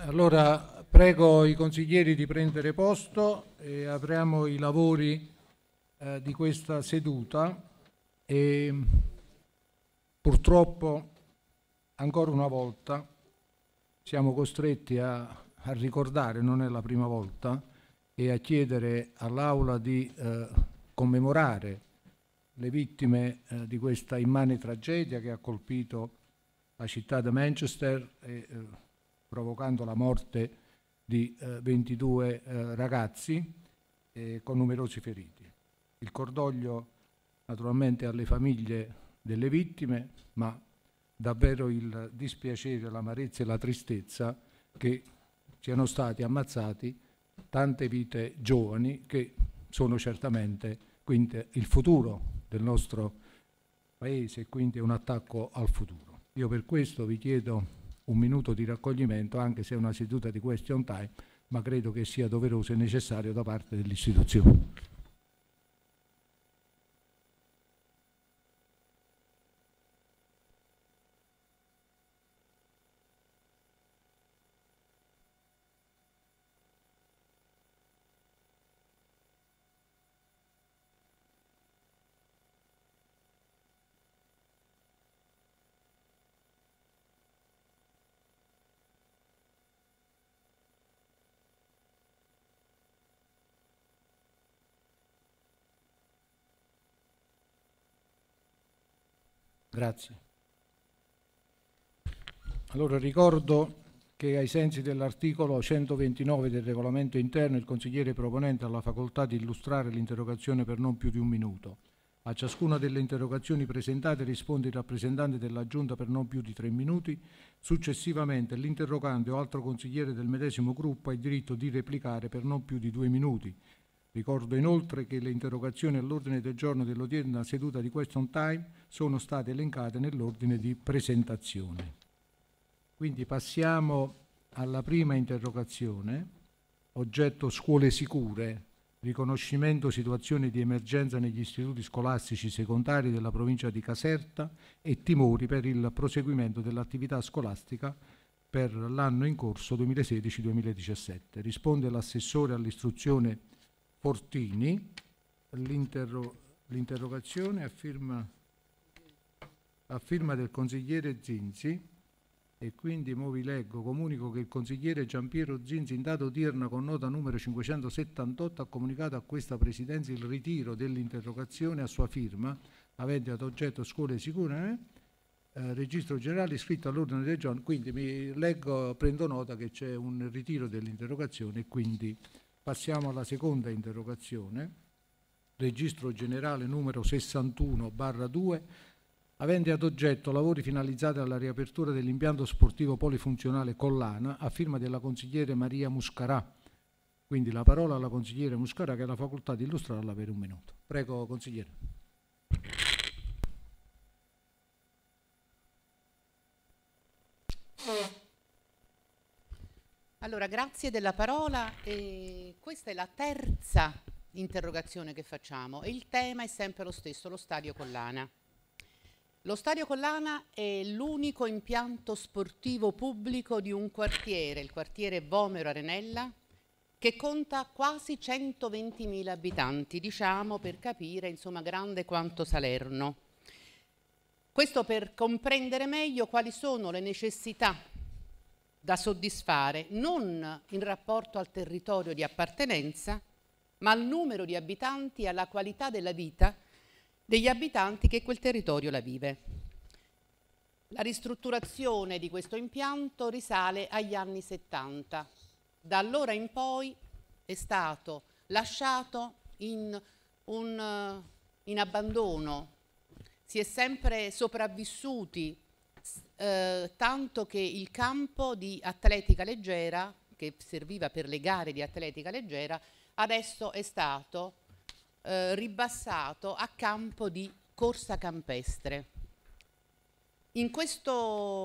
Allora prego i consiglieri di prendere posto e apriamo i lavori eh, di questa seduta e purtroppo ancora una volta siamo costretti a, a ricordare, non è la prima volta, e a chiedere all'Aula di eh, commemorare le vittime eh, di questa immane tragedia che ha colpito la città di Manchester. E, eh, provocando la morte di eh, 22 eh, ragazzi eh, con numerosi feriti. Il cordoglio naturalmente alle famiglie delle vittime, ma davvero il dispiacere, l'amarezza e la tristezza che siano stati ammazzati tante vite giovani che sono certamente quindi il futuro del nostro paese e quindi un attacco al futuro. Io per questo vi chiedo un minuto di raccoglimento, anche se è una seduta di question time, ma credo che sia doveroso e necessario da parte dell'istituzione. Grazie. Allora ricordo che ai sensi dell'articolo 129 del regolamento interno il consigliere proponente ha la facoltà di illustrare l'interrogazione per non più di un minuto. A ciascuna delle interrogazioni presentate risponde il rappresentante della Giunta per non più di tre minuti. Successivamente l'interrogante o altro consigliere del medesimo gruppo ha il diritto di replicare per non più di due minuti, Ricordo inoltre che le interrogazioni all'ordine del giorno dell'odierna seduta di Question Time sono state elencate nell'ordine di presentazione. Quindi passiamo alla prima interrogazione, oggetto scuole sicure, riconoscimento situazioni di emergenza negli istituti scolastici secondari della provincia di Caserta e timori per il proseguimento dell'attività scolastica per l'anno in corso 2016-2017. Risponde l'assessore all'istruzione Portini, l'interrogazione a firma, a firma del consigliere Zinzi e quindi mo vi leggo, comunico che il consigliere Giampiero Zinzi in data odierna con nota numero 578 ha comunicato a questa presidenza il ritiro dell'interrogazione a sua firma avente ad oggetto scuole sicure eh, eh registro generale iscritto all'ordine del giorno quindi mi leggo, prendo nota che c'è un ritiro dell'interrogazione e quindi Passiamo alla seconda interrogazione, registro generale numero 61 2, avente ad oggetto lavori finalizzati alla riapertura dell'impianto sportivo polifunzionale Collana a firma della consigliere Maria Muscarà. Quindi la parola alla consigliere Muscarà che ha la facoltà di illustrarla per un minuto. Prego consigliere. Allora, grazie della parola. E questa è la terza interrogazione che facciamo e il tema è sempre lo stesso, lo Stadio Collana. Lo Stadio Collana è l'unico impianto sportivo pubblico di un quartiere, il quartiere Vomero Arenella, che conta quasi 120.000 abitanti, diciamo per capire, insomma, grande quanto Salerno. Questo per comprendere meglio quali sono le necessità da soddisfare non in rapporto al territorio di appartenenza, ma al numero di abitanti e alla qualità della vita degli abitanti che quel territorio la vive. La ristrutturazione di questo impianto risale agli anni 70. Da allora in poi è stato lasciato in, un, eh, in abbandono, si è sempre sopravvissuti eh, tanto che il campo di atletica leggera, che serviva per le gare di atletica leggera, adesso è stato eh, ribassato a campo di corsa campestre. In questa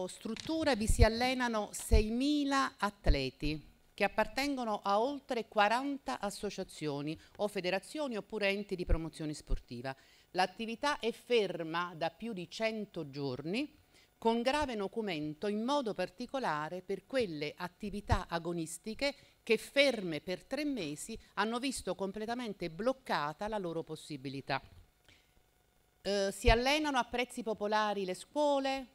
struttura vi si allenano 6.000 atleti che appartengono a oltre 40 associazioni o federazioni oppure enti di promozione sportiva. L'attività è ferma da più di 100 giorni con grave nocumento in modo particolare per quelle attività agonistiche che ferme per tre mesi hanno visto completamente bloccata la loro possibilità. Eh, si allenano a prezzi popolari le scuole,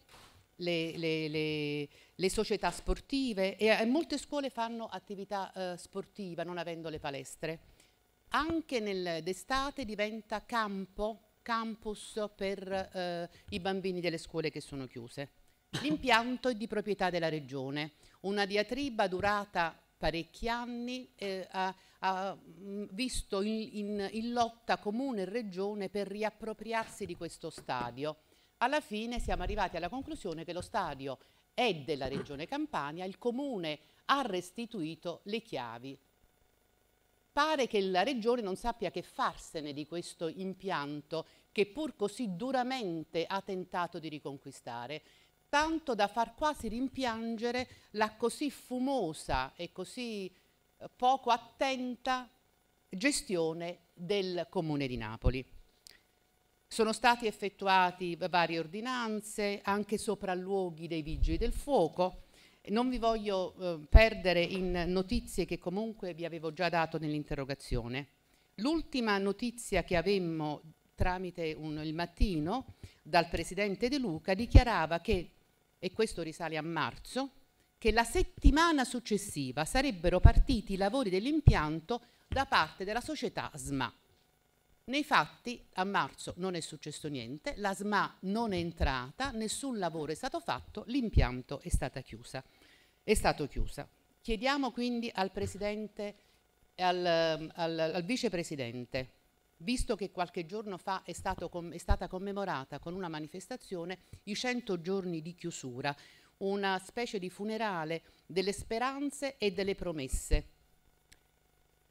le, le, le, le società sportive e, e, molte scuole fanno attività eh, sportiva non avendo le palestre. Anche d'estate diventa campo campus per eh, i bambini delle scuole che sono chiuse. L'impianto è di proprietà della regione, una diatriba durata parecchi anni eh, ha, ha, mm, visto in, in, in lotta comune e regione per riappropriarsi di questo stadio. Alla fine siamo arrivati alla conclusione che lo stadio è della regione Campania, il comune ha restituito le chiavi Pare che la Regione non sappia che farsene di questo impianto che pur così duramente ha tentato di riconquistare tanto da far quasi rimpiangere la così fumosa e così eh, poco attenta gestione del Comune di Napoli. Sono stati effettuati varie ordinanze, anche sopralluoghi dei vigili del fuoco, non vi voglio eh, perdere in notizie che comunque vi avevo già dato nell'interrogazione. L'ultima notizia che avemmo tramite un, il mattino dal presidente De Luca dichiarava che, e questo risale a marzo, che la settimana successiva sarebbero partiti i lavori dell'impianto da parte della società SMA. Nei fatti a marzo non è successo niente, la SMA non è entrata, nessun lavoro è stato fatto, l'impianto è stata chiusa è stata chiusa. Chiediamo quindi al Presidente e al, um, al, al Vicepresidente, visto che qualche giorno fa è, com è stata commemorata con una manifestazione i 100 giorni di chiusura, una specie di funerale delle speranze e delle promesse.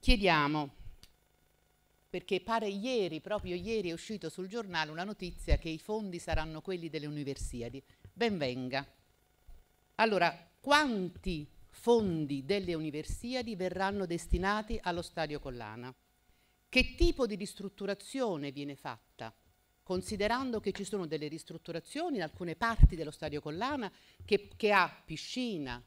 Chiediamo perché pare ieri, proprio ieri è uscito sul giornale una notizia che i fondi saranno quelli delle universiadi. Ben venga. Allora, quanti fondi delle universiadi verranno destinati allo Stadio Collana, che tipo di ristrutturazione viene fatta, considerando che ci sono delle ristrutturazioni in alcune parti dello Stadio Collana che, che ha piscina,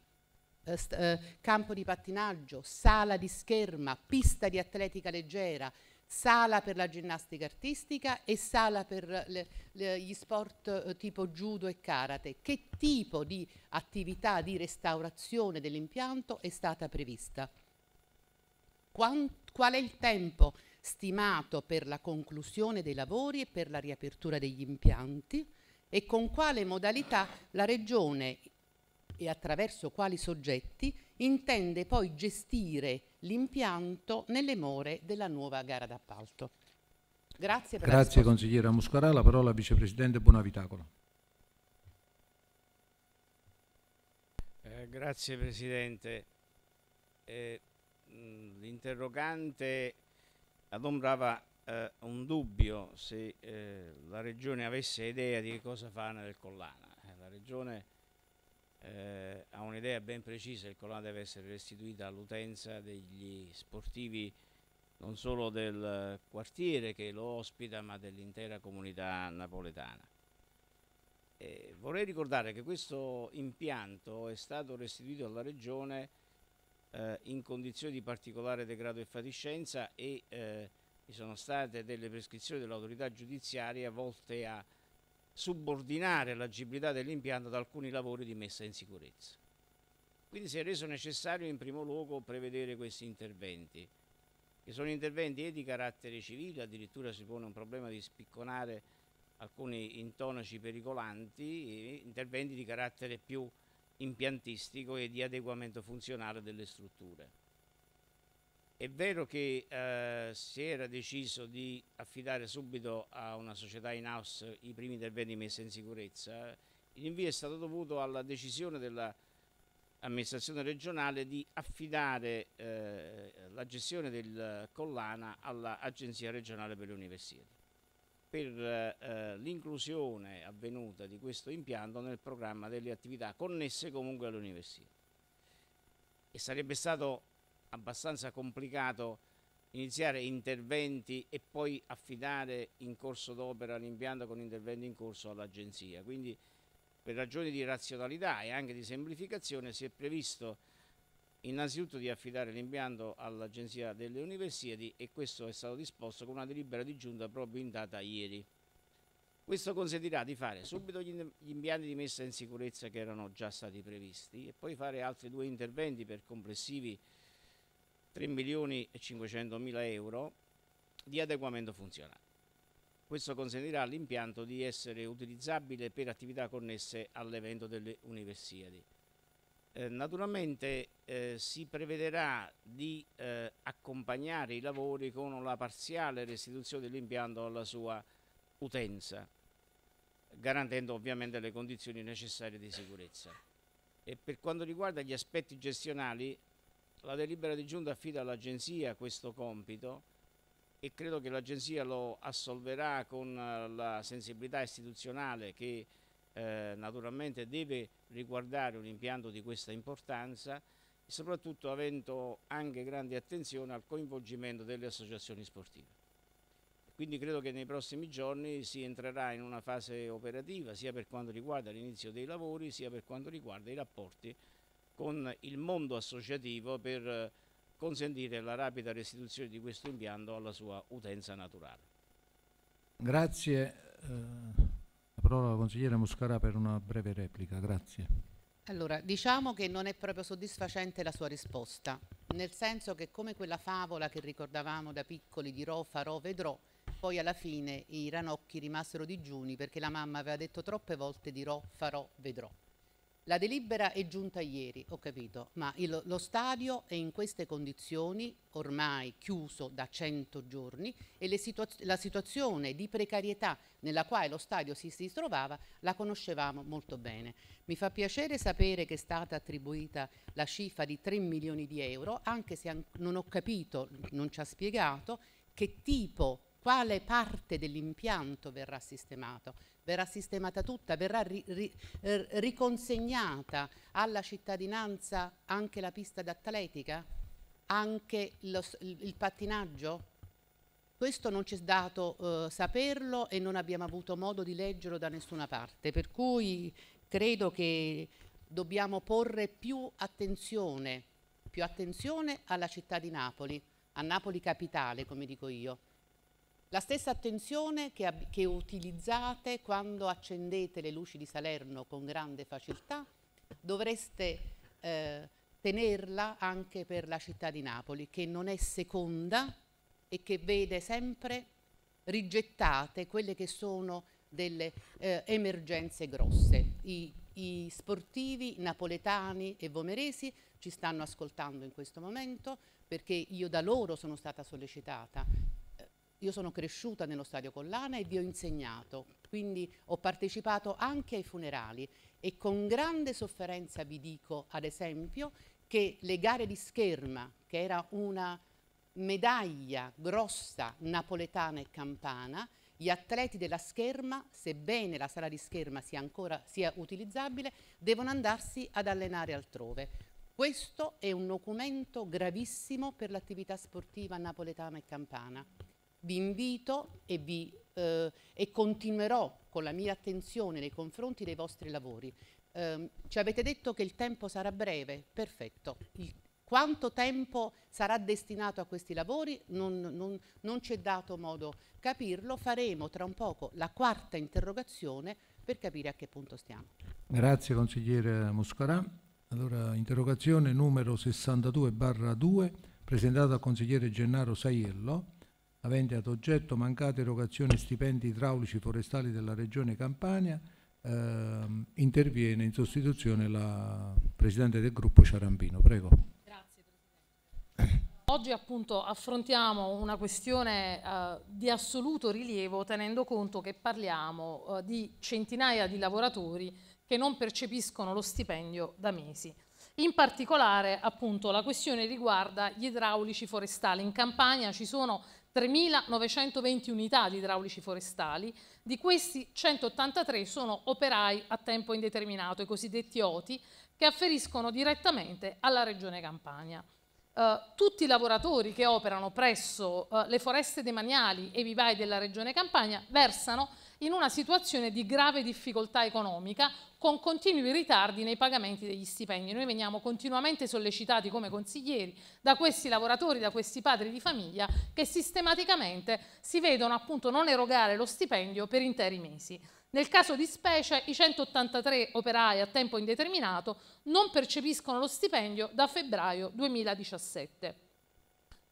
eh, eh, campo di pattinaggio, sala di scherma, pista di atletica leggera, sala per la ginnastica artistica e sala per le, le, gli sport eh, tipo judo e karate. Che tipo di attività di restaurazione dell'impianto è stata prevista? Qual, qual è il tempo stimato per la conclusione dei lavori e per la riapertura degli impianti? E con quale modalità la Regione e attraverso quali soggetti intende poi gestire l'impianto nelle more della nuova gara d'appalto. Grazie. Per Grazie consigliera Muscarà, la parola al vicepresidente Buonavitacolo. Eh, grazie Presidente. Eh, L'interrogante adombrava eh, un dubbio se eh, la Regione avesse idea di cosa fa nel Collana. Eh, la Regione eh, ha un'idea ben precisa, il Colà deve essere restituita all'utenza degli sportivi non solo del quartiere che lo ospita ma dell'intera comunità napoletana. Eh, vorrei ricordare che questo impianto è stato restituito alla Regione eh, in condizioni di particolare degrado e fatiscenza e eh, ci sono state delle prescrizioni dell'autorità giudiziaria volte a subordinare l'agibilità dell'impianto ad alcuni lavori di messa in sicurezza. Quindi si è reso necessario in primo luogo prevedere questi interventi, che sono interventi e eh, di carattere civile, addirittura si pone un problema di spicconare alcuni intonaci pericolanti, eh, interventi di carattere più impiantistico e di adeguamento funzionale delle strutture. È vero che eh, si era deciso di affidare subito a una società in house i primi interventi messi in sicurezza. L'invio è stato dovuto alla decisione dell'amministrazione regionale di affidare eh, la gestione del collana all'Agenzia regionale per le università per eh, l'inclusione avvenuta di questo impianto nel programma delle attività connesse comunque all'università. E sarebbe stato abbastanza complicato iniziare interventi e poi affidare in corso d'opera l'impianto con interventi in corso all'agenzia. Quindi per ragioni di razionalità e anche di semplificazione si è previsto innanzitutto di affidare l'impianto all'Agenzia delle università e questo è stato disposto con una delibera di giunta proprio in data ieri. Questo consentirà di fare subito gli impianti di messa in sicurezza che erano già stati previsti e poi fare altri due interventi per complessivi 3 milioni e 500 mila euro di adeguamento funzionale. Questo consentirà all'impianto di essere utilizzabile per attività connesse all'evento delle Universiadi. Eh, naturalmente eh, si prevederà di eh, accompagnare i lavori con la parziale restituzione dell'impianto alla sua utenza, garantendo ovviamente le condizioni necessarie di sicurezza. E per quanto riguarda gli aspetti gestionali, la delibera di giunta affida all'agenzia questo compito e credo che l'agenzia lo assolverà con eh, la sensibilità istituzionale che eh, naturalmente deve riguardare un impianto di questa importanza soprattutto avendo anche grande attenzione al coinvolgimento delle associazioni sportive. Quindi credo che nei prossimi giorni si entrerà in una fase operativa sia per quanto riguarda l'inizio dei lavori sia per quanto riguarda i rapporti con il mondo associativo per eh, consentire la rapida restituzione di questo impianto alla sua utenza naturale. Grazie. Eh, la parola alla consigliera Muscara per una breve replica. Grazie. Allora, diciamo che non è proprio soddisfacente la sua risposta, nel senso che come quella favola che ricordavamo da piccoli di Ro, farò, vedrò, poi alla fine i ranocchi rimasero digiuni perché la mamma aveva detto troppe volte dirò, farò, vedrò. La delibera è giunta ieri, ho capito, ma il, lo stadio è in queste condizioni, ormai chiuso da 100 giorni, e situaz la situazione di precarietà nella quale lo stadio si, si trovava la conoscevamo molto bene. Mi fa piacere sapere che è stata attribuita la cifra di 3 milioni di euro, anche se non ho capito, non ci ha spiegato, che tipo quale parte dell'impianto verrà sistemato, verrà sistemata tutta, verrà ri, ri, eh, riconsegnata alla cittadinanza anche la pista d'atletica, anche lo, il, il, pattinaggio? Questo non ci è dato eh, saperlo e non abbiamo avuto modo di leggerlo da nessuna parte, per cui credo che dobbiamo porre più attenzione, più attenzione alla città di Napoli, a Napoli capitale, come dico io, la stessa attenzione che, che, utilizzate quando accendete le luci di Salerno con grande facilità dovreste eh, tenerla anche per la città di Napoli, che non è seconda e che vede sempre rigettate quelle che sono delle eh, emergenze grosse. I, I sportivi napoletani e vomeresi ci stanno ascoltando in questo momento perché io da loro sono stata sollecitata io sono cresciuta nello stadio Collana e vi ho insegnato, quindi ho partecipato anche ai funerali e con grande sofferenza vi dico, ad esempio, che le gare di scherma, che era una medaglia grossa napoletana e campana, gli atleti della scherma, sebbene la sala di scherma sia ancora sia utilizzabile, devono andarsi ad allenare altrove. Questo è un documento gravissimo per l'attività sportiva napoletana e campana vi invito e, vi, eh, e continuerò con la mia attenzione nei confronti dei vostri lavori. Eh, ci avete detto che il tempo sarà breve, perfetto. Il, quanto tempo sarà destinato a questi lavori non, non, non ci è dato modo di capirlo, faremo tra un poco la quarta interrogazione per capire a che punto stiamo. Grazie consigliere Moscarà. Allora, interrogazione numero 62 2 presentata al consigliere Gennaro Saiello avente ad oggetto mancata erogazione stipendi idraulici forestali della Regione Campania, ehm, interviene in sostituzione la Presidente del gruppo Ciarambino. Prego. Grazie Presidente. Oggi appunto affrontiamo una questione eh, di assoluto rilievo tenendo conto che parliamo eh, di centinaia di lavoratori che non percepiscono lo stipendio da mesi. In particolare appunto la questione riguarda gli idraulici forestali. In Campania ci sono 3.920 unità di idraulici forestali, di questi 183 sono operai a tempo indeterminato, i cosiddetti OTI, che afferiscono direttamente alla Regione Campania. Eh, tutti i lavoratori che operano presso eh, le foreste demaniali e vivai della Regione Campania versano in una situazione di grave difficoltà economica con continui ritardi nei pagamenti degli stipendi. Noi veniamo continuamente sollecitati come consiglieri da questi lavoratori, da questi padri di famiglia che sistematicamente si vedono appunto non erogare lo stipendio per interi mesi. Nel caso di specie i 183 operai a tempo indeterminato non percepiscono lo stipendio da febbraio 2017.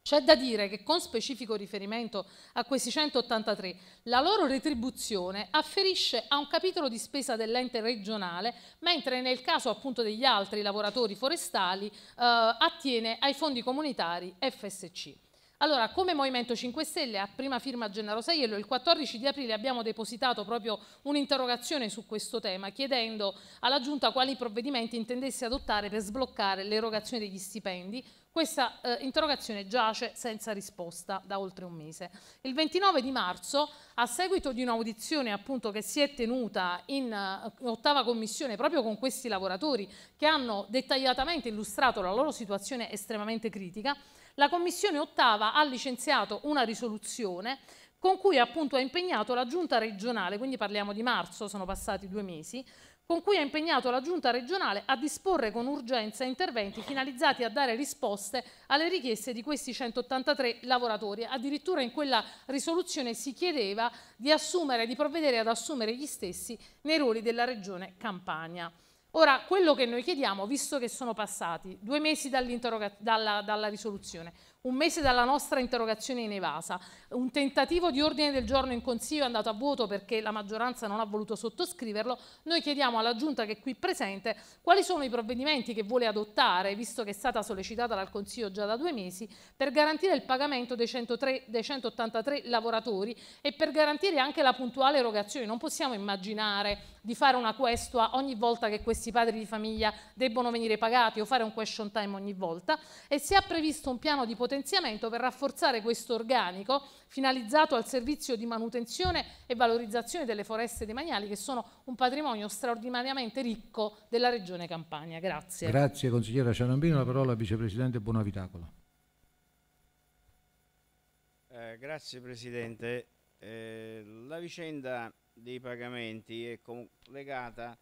C'è da dire che con specifico riferimento a questi 183, la loro retribuzione afferisce a un capitolo di spesa dell'ente regionale, mentre nel caso appunto degli altri lavoratori forestali eh, attiene ai fondi comunitari FSC. Allora, come Movimento 5 Stelle, a prima firma Gennaro Saiello, il 14 di aprile abbiamo depositato proprio un'interrogazione su questo tema, chiedendo alla Giunta quali provvedimenti intendesse adottare per sbloccare l'erogazione degli stipendi, questa eh, interrogazione giace senza risposta da oltre un mese. Il 29 di marzo, a seguito di un'audizione appunto che si è tenuta in uh, ottava commissione proprio con questi lavoratori che hanno dettagliatamente illustrato la loro situazione estremamente critica, la commissione ottava ha licenziato una risoluzione con cui appunto ha impegnato la giunta regionale, quindi parliamo di marzo, sono passati due mesi, con cui ha impegnato la Giunta regionale a disporre con urgenza interventi finalizzati a dare risposte alle richieste di questi 183 lavoratori. Addirittura in quella risoluzione si chiedeva di assumere, di provvedere ad assumere gli stessi nei ruoli della Regione Campania. Ora, quello che noi chiediamo, visto che sono passati due mesi dalla, dalla risoluzione, un mese dalla nostra interrogazione in evasa. Un tentativo di ordine del giorno in Consiglio è andato a vuoto perché la maggioranza non ha voluto sottoscriverlo. Noi chiediamo alla Giunta che è qui presente quali sono i provvedimenti che vuole adottare, visto che è stata sollecitata dal Consiglio già da due mesi, per garantire il pagamento dei, 103, dei 183 lavoratori e per garantire anche la puntuale erogazione. Non possiamo immaginare di fare una questua ogni volta che questi padri di famiglia debbono venire pagati o fare un question time ogni volta e se ha previsto un piano di potenza potenziamento per rafforzare questo organico finalizzato al servizio di manutenzione e valorizzazione delle foreste demaniali che sono un patrimonio straordinariamente ricco della Regione Campania. Grazie. Grazie consigliera Cianambino, la parola al vicepresidente Buonavitacolo. Eh, grazie Presidente. Eh, la vicenda dei pagamenti è legata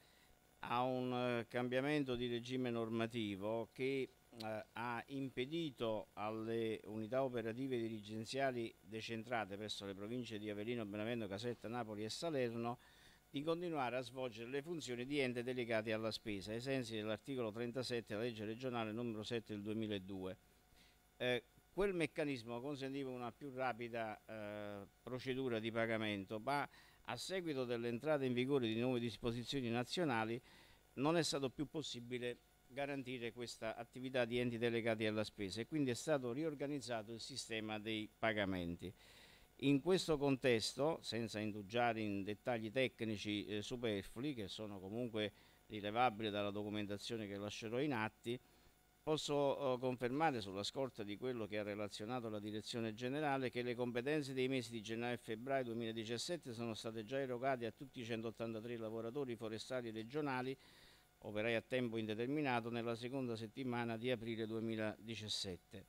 a un eh, cambiamento di regime normativo che eh, ha impedito alle unità operative dirigenziali decentrate presso le province di Avellino, Benevento, Casetta, Napoli e Salerno di continuare a svolgere le funzioni di ente delegati alla spesa, ai sensi dell'articolo 37 della legge regionale numero 7 del 2002. Eh, quel meccanismo consentiva una più rapida eh, procedura di pagamento, ma a seguito dell'entrata in vigore di nuove disposizioni nazionali non è stato più possibile garantire questa attività di enti delegati alla spesa e quindi è stato riorganizzato il sistema dei pagamenti. In questo contesto, senza indugiare in dettagli tecnici eh, superflui, che sono comunque rilevabili dalla documentazione che lascerò in atti, posso eh, confermare sulla scorta di quello che ha relazionato la Direzione Generale che le competenze dei mesi di gennaio e febbraio 2017 sono state già erogate a tutti i 183 lavoratori forestali regionali operai a tempo indeterminato nella seconda settimana di aprile 2017.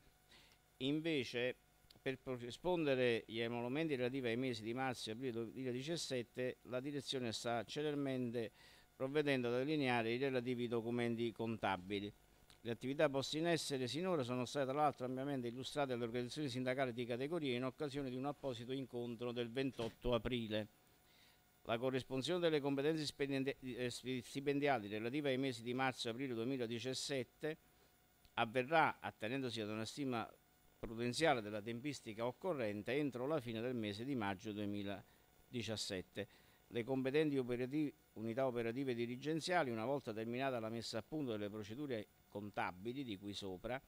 Invece, per rispondere agli emolumenti relativi ai mesi di marzo e aprile 2017, la direzione sta celermente provvedendo ad allineare i relativi documenti contabili. Le attività poste in essere sinora sono state tra l'altro ampiamente illustrate alle organizzazioni sindacali di categoria in occasione di un apposito incontro del 28 aprile. La corrispondenza delle competenze eh, stipendiali relative ai mesi di marzo e aprile 2017 avverrà attenendosi ad una stima prudenziale della tempistica occorrente entro la fine del mese di maggio 2017. Le competenti operative, unità operative dirigenziali, una volta terminata la messa a punto delle procedure contabili di cui sopra,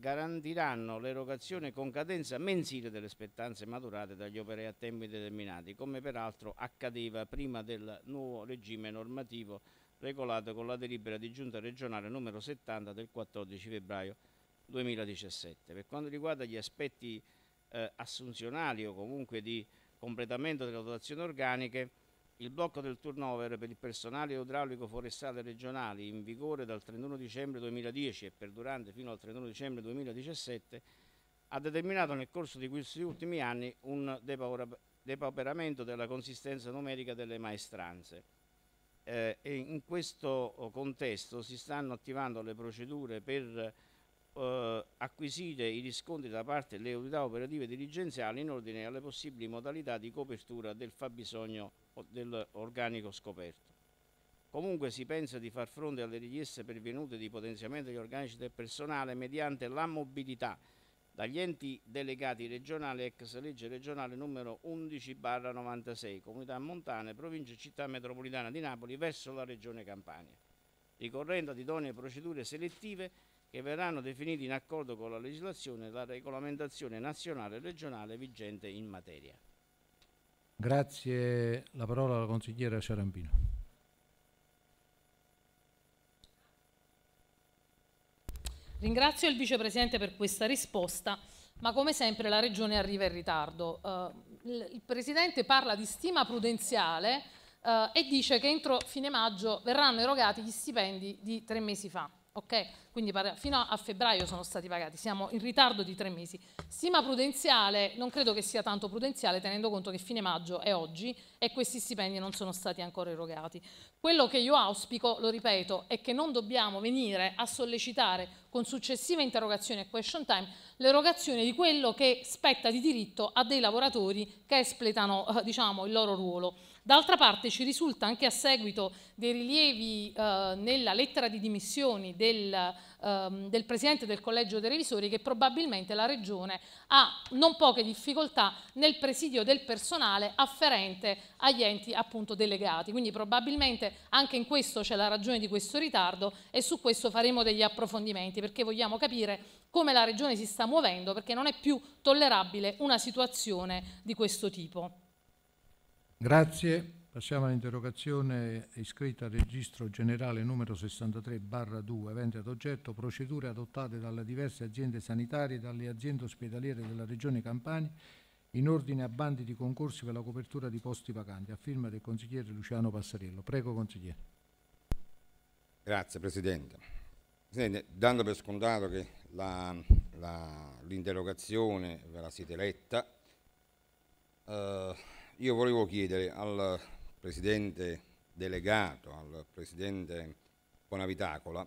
garantiranno l'erogazione con cadenza mensile delle spettanze maturate dagli operai a tempi determinati, come peraltro accadeva prima del nuovo regime normativo regolato con la delibera di giunta regionale numero 70 del 14 febbraio 2017. Per quanto riguarda gli aspetti eh, assunzionali o comunque di completamento delle dotazioni organiche, il blocco del turnover per il personale idraulico forestale regionale in vigore dal 31 dicembre 2010 e perdurante fino al 31 dicembre 2017 ha determinato nel corso di questi ultimi anni un depauperamento della consistenza numerica delle maestranze. Eh, in questo contesto si stanno attivando le procedure per eh, acquisite i riscontri da parte delle autorità operative dirigenziali in ordine alle possibili modalità di copertura del fabbisogno dell'organico scoperto. Comunque si pensa di far fronte alle richieste pervenute di potenziamento degli organici del personale mediante la mobilità dagli enti delegati regionali ex legge regionale numero 11-96, comunità montane, provincia e città metropolitana di Napoli verso la regione Campania, ricorrendo ad idonee procedure selettive che verranno definiti in accordo con la legislazione e la regolamentazione nazionale e regionale vigente in materia. Grazie, la parola alla consigliera Ciarampino. Ringrazio il vicepresidente per questa risposta, ma come sempre la regione arriva in ritardo. Uh, il presidente parla di stima prudenziale uh, e dice che entro fine maggio verranno erogati gli stipendi di tre mesi fa ok? Quindi fino a febbraio sono stati pagati, siamo in ritardo di tre mesi. Stima prudenziale, non credo che sia tanto prudenziale tenendo conto che fine maggio è oggi e questi stipendi non sono stati ancora erogati. Quello che io auspico, lo ripeto, è che non dobbiamo venire a sollecitare con successive interrogazioni e question time l'erogazione di quello che spetta di diritto a dei lavoratori che espletano eh, diciamo, il loro ruolo. D'altra parte ci risulta anche a seguito dei rilievi eh, nella lettera di dimissioni del, ehm, del, Presidente del Collegio dei Revisori che probabilmente la Regione ha non poche difficoltà nel presidio del personale afferente agli enti appunto delegati. Quindi probabilmente anche in questo c'è la ragione di questo ritardo e su questo faremo degli approfondimenti perché vogliamo capire come la Regione si sta muovendo perché non è più tollerabile una situazione di questo tipo. Grazie. Passiamo all'interrogazione iscritta al registro generale numero 63 barra 2, avente ad oggetto procedure adottate dalle diverse aziende sanitarie e dalle aziende ospedaliere della Regione Campania in ordine a bandi di concorsi per la copertura di posti vacanti, a firma del consigliere Luciano Passarello. Prego, consigliere. Grazie, Presidente. Presidente dando per scontato che l'interrogazione ve la siete letta, eh, io volevo chiedere al Presidente delegato, al Presidente Bonavitacola,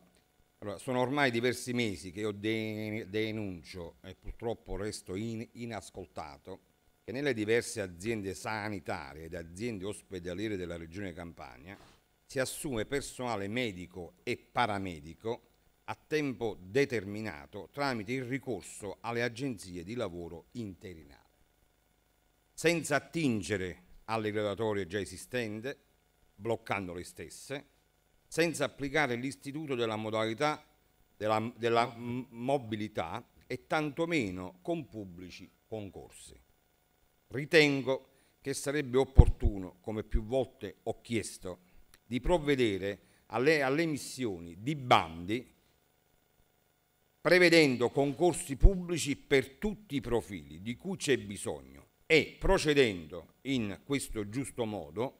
allora, sono ormai diversi mesi che io denuncio e purtroppo resto in, inascoltato che nelle diverse aziende sanitarie ed aziende ospedaliere della Regione Campania si assume personale medico e paramedico a tempo determinato tramite il ricorso alle agenzie di lavoro interinali senza attingere alle graduatorie già esistenti, bloccando le stesse, senza applicare l'istituto della modalità della, della mobilità e tantomeno con pubblici concorsi. Ritengo che sarebbe opportuno, come più volte ho chiesto, di provvedere alle, alle missioni di bandi prevedendo concorsi pubblici per tutti i profili di cui c'è bisogno e procedendo in questo giusto modo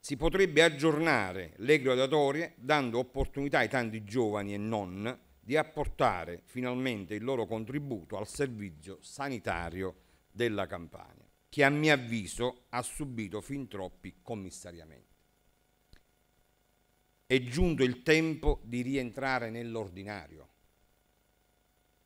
si potrebbe aggiornare le gradatorie dando opportunità ai tanti giovani e non di apportare finalmente il loro contributo al servizio sanitario della Campania, che a mio avviso ha subito fin troppi commissariamenti. È giunto il tempo di rientrare nell'ordinario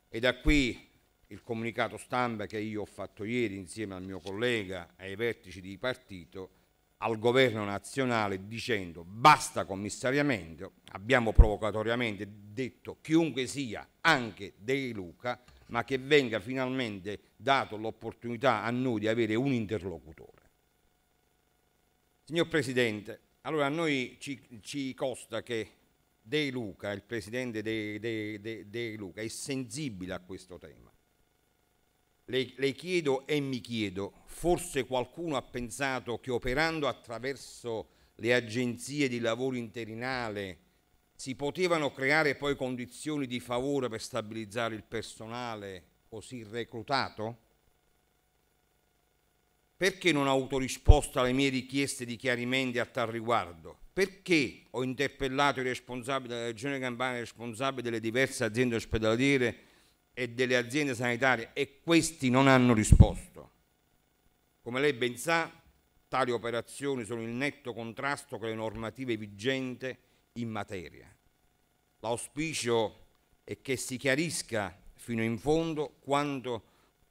e da qui il comunicato stampa che io ho fatto ieri insieme al mio collega, ai vertici di partito, al governo nazionale dicendo basta commissariamento, abbiamo provocatoriamente detto chiunque sia, anche De Luca, ma che venga finalmente dato l'opportunità a noi di avere un interlocutore. Signor Presidente, allora a noi ci, ci costa che De Luca, il Presidente De, De, De, De Luca, è sensibile a questo tema le, le chiedo e mi chiedo, forse qualcuno ha pensato che operando attraverso le agenzie di lavoro interinale si potevano creare poi condizioni di favore per stabilizzare il personale così reclutato? Perché non ho avuto risposta alle mie richieste di chiarimenti a tal riguardo? Perché ho interpellato i responsabili della Regione Campania, i responsabili delle diverse aziende ospedaliere e delle aziende sanitarie e questi non hanno risposto. Come lei ben sa, tali operazioni sono in netto contrasto con le normative vigenti in materia. L'auspicio è che si chiarisca fino in fondo quanto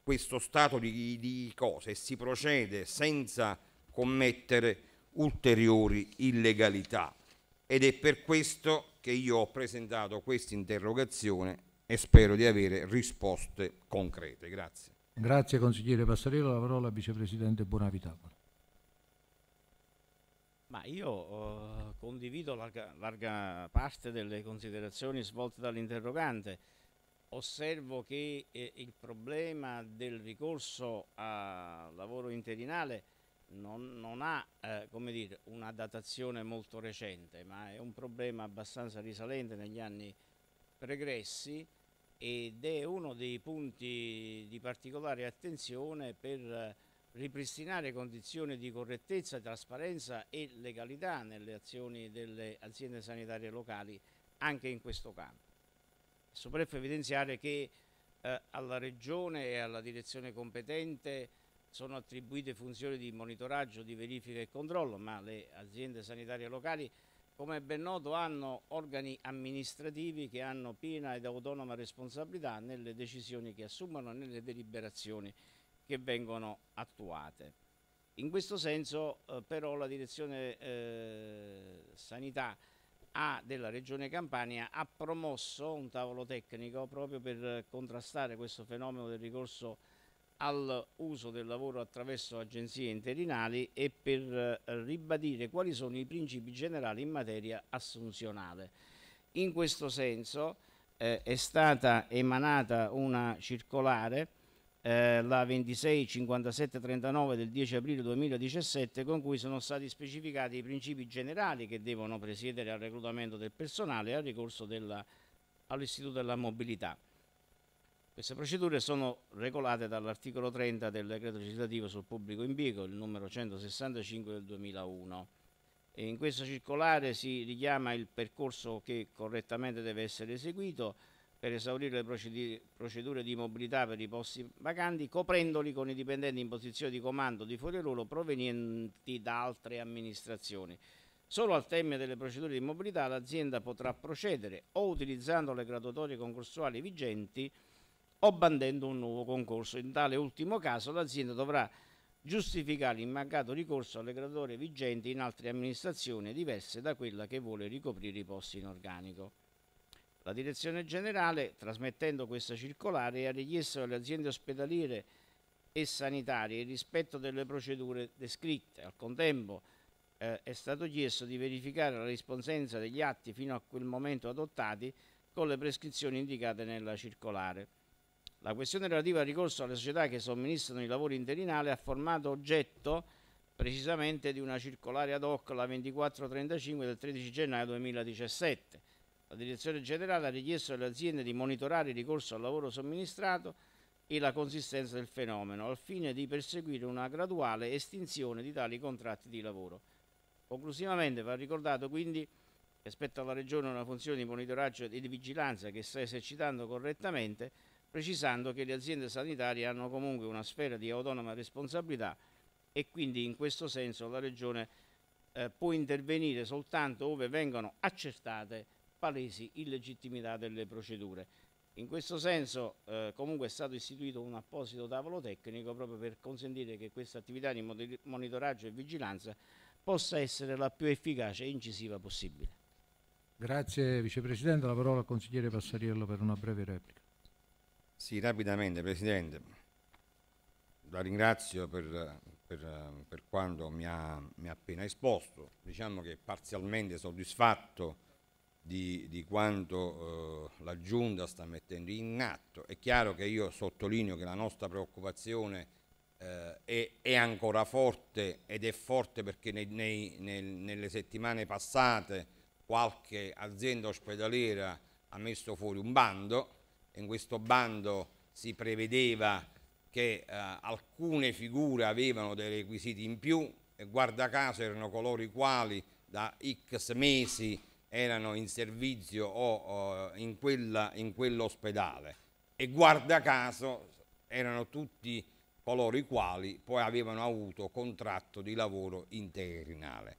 questo stato di, di cose e si procede senza commettere ulteriori illegalità ed è per questo che io ho presentato questa interrogazione e spero di avere risposte concrete. Grazie. Grazie consigliere Passarello, la parola al vicepresidente Bonavitano. Ma io eh, condivido larga, larga, parte delle considerazioni svolte dall'interrogante. Osservo che eh, il problema del ricorso al lavoro interinale non, non ha eh, dire, una datazione molto recente, ma è un problema abbastanza risalente negli anni pregressi ed è uno dei punti di particolare attenzione per ripristinare condizioni di correttezza, trasparenza e legalità nelle azioni delle aziende sanitarie locali anche in questo campo. Sopreffa evidenziare che eh, alla Regione e alla direzione competente sono attribuite funzioni di monitoraggio, di verifica e controllo, ma le aziende sanitarie locali come è ben noto, hanno organi amministrativi che hanno piena ed autonoma responsabilità nelle decisioni che assumono e nelle deliberazioni che vengono attuate. In questo senso eh, però la direzione eh, sanità A della Regione Campania ha promosso un tavolo tecnico proprio per contrastare questo fenomeno del ricorso all'uso del lavoro attraverso agenzie interinali e per eh, ribadire quali sono i principi generali in materia assunzionale. In questo senso eh, è stata emanata una circolare eh, la 265739 del 10 aprile 2017 con cui sono stati specificati i principi generali che devono presiedere al reclutamento del personale e al ricorso all'istituto della mobilità. Queste procedure sono regolate dall'articolo 30 del decreto legislativo sul pubblico impiego, il numero 165 del 2001. E in questa circolare si richiama il percorso che correttamente deve essere eseguito per esaurire le procedure di mobilità per i posti vacanti, coprendoli con i dipendenti in posizione di comando di fuori ruolo provenienti da altre amministrazioni. Solo al termine delle procedure di mobilità l'azienda potrà procedere o utilizzando le graduatorie concorsuali vigenti o bandendo un nuovo concorso. In tale ultimo caso l'azienda dovrà giustificare il mancato ricorso alle graduatorie vigenti in altre amministrazioni diverse da quella che vuole ricoprire i posti in organico. La direzione generale, trasmettendo questa circolare, ha richiesto alle aziende ospedaliere e sanitarie il rispetto delle procedure descritte. Al contempo eh, è stato chiesto di verificare la rispondenza degli atti fino a quel momento adottati con le prescrizioni indicate nella circolare. La questione relativa al ricorso alle società che somministrano i lavori interinali ha formato oggetto precisamente di una circolare ad hoc la 2435 del 13 gennaio 2017. La direzione generale ha richiesto alle aziende di monitorare il ricorso al lavoro somministrato e la consistenza del fenomeno, al fine di perseguire una graduale estinzione di tali contratti di lavoro. Conclusivamente va ricordato quindi che spetta alla Regione una funzione di monitoraggio e di vigilanza che sta esercitando correttamente precisando che le aziende sanitarie hanno comunque una sfera di autonoma responsabilità e quindi in questo senso la Regione eh, può intervenire soltanto dove vengano accertate palesi illegittimità delle procedure. In questo senso eh, comunque è stato istituito un apposito tavolo tecnico proprio per consentire che questa attività di monitoraggio e vigilanza possa essere la più efficace e incisiva possibile. Grazie Vicepresidente, la parola al consigliere Passariello per una breve replica. Sì, rapidamente Presidente, la ringrazio per, per, per quanto mi ha, mi ha, appena esposto, diciamo che parzialmente soddisfatto di, di quanto eh, la Giunta sta mettendo in atto. È chiaro che io sottolineo che la nostra preoccupazione eh, è, è, ancora forte ed è forte perché nei, nei, nel, nelle settimane passate qualche azienda ospedaliera ha messo fuori un bando in questo bando si prevedeva che eh, alcune figure avevano dei requisiti in più e guarda caso erano coloro i quali da X mesi erano in servizio o, o in, quell'ospedale e guarda caso erano tutti coloro i quali poi avevano avuto contratto di lavoro interinale.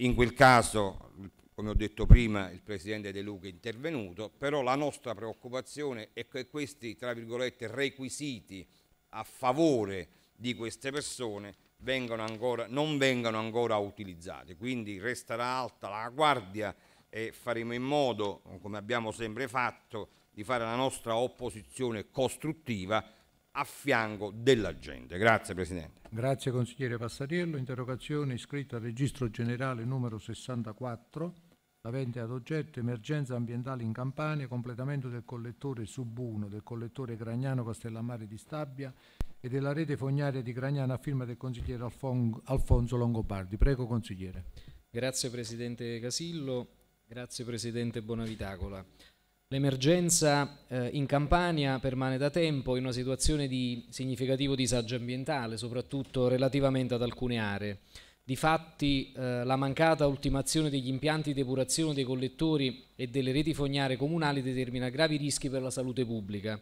In quel caso come ho detto prima il Presidente De Luca è intervenuto, però la nostra preoccupazione è che questi requisiti a favore di queste persone vengano ancora, non vengano ancora utilizzati, quindi resterà alta la guardia e faremo in modo, come abbiamo sempre fatto, di fare la nostra opposizione costruttiva a fianco della gente. Grazie Presidente. Grazie consigliere Passariello. Interrogazione iscritta al registro generale numero 64 la avente ad oggetto emergenza ambientale in Campania, completamento del collettore sub-1 del collettore Gragnano Castellammare di Stabia e della rete fognaria di Gragnano a firma del consigliere Alfon Alfonso Longobardi. Prego consigliere. Grazie Presidente Casillo, grazie Presidente Bonavitacola. L'emergenza eh, in Campania permane da tempo in una situazione di significativo disagio ambientale, soprattutto relativamente ad alcune aree. Difatti eh, la mancata ultimazione degli impianti di depurazione dei collettori e delle reti fognarie comunali determina gravi rischi per la salute pubblica.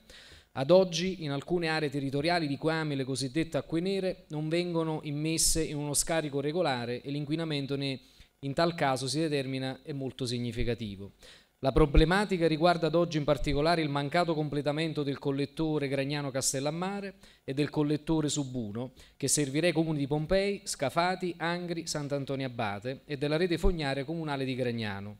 Ad oggi in alcune aree territoriali di Quame le cosiddette acque nere non vengono immesse in uno scarico regolare e l'inquinamento ne in tal caso si determina è molto significativo. La problematica riguarda ad oggi in particolare il mancato completamento del collettore Gragnano-Castellammare e del collettore Subuno, che servirà i comuni di Pompei, Scafati, Angri, Sant'Antonio Abate e della rete fognaria comunale di Gragnano.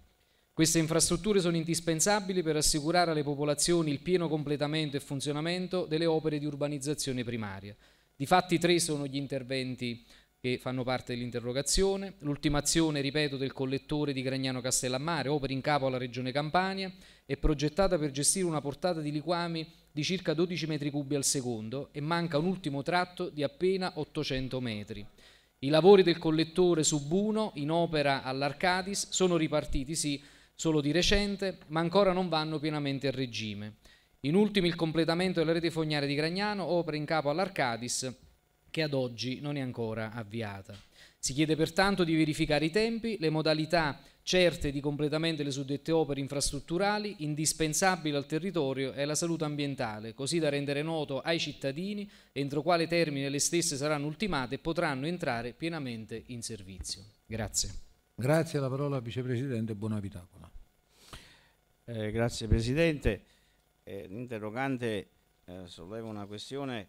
Queste infrastrutture sono indispensabili per assicurare alle popolazioni il pieno completamento e funzionamento delle opere di urbanizzazione primaria. Difatti tre sono gli interventi che fanno parte dell'interrogazione, l'ultimazione, ripeto, del collettore di Gragnano Castellammare, opera in capo alla Regione Campania, è progettata per gestire una portata di liquami di circa 12 metri cubi al secondo e manca un ultimo tratto di appena 800 metri. I lavori del collettore Subuno, in opera all'Arcadis, sono ripartiti, sì, solo di recente, ma ancora non vanno pienamente a regime. In ultimo il completamento della rete fognaria di Gragnano, opera in capo all'Arcadis, che ad oggi non è ancora avviata. Si chiede pertanto di verificare i tempi, le modalità certe di completamento delle suddette opere infrastrutturali, indispensabili al territorio e alla salute ambientale, così da rendere noto ai cittadini entro quale termine le stesse saranno ultimate e potranno entrare pienamente in servizio. Grazie. Grazie, la parola al Vicepresidente Buonavitacola. Eh, grazie Presidente. Eh, l'interrogante eh, solleva una questione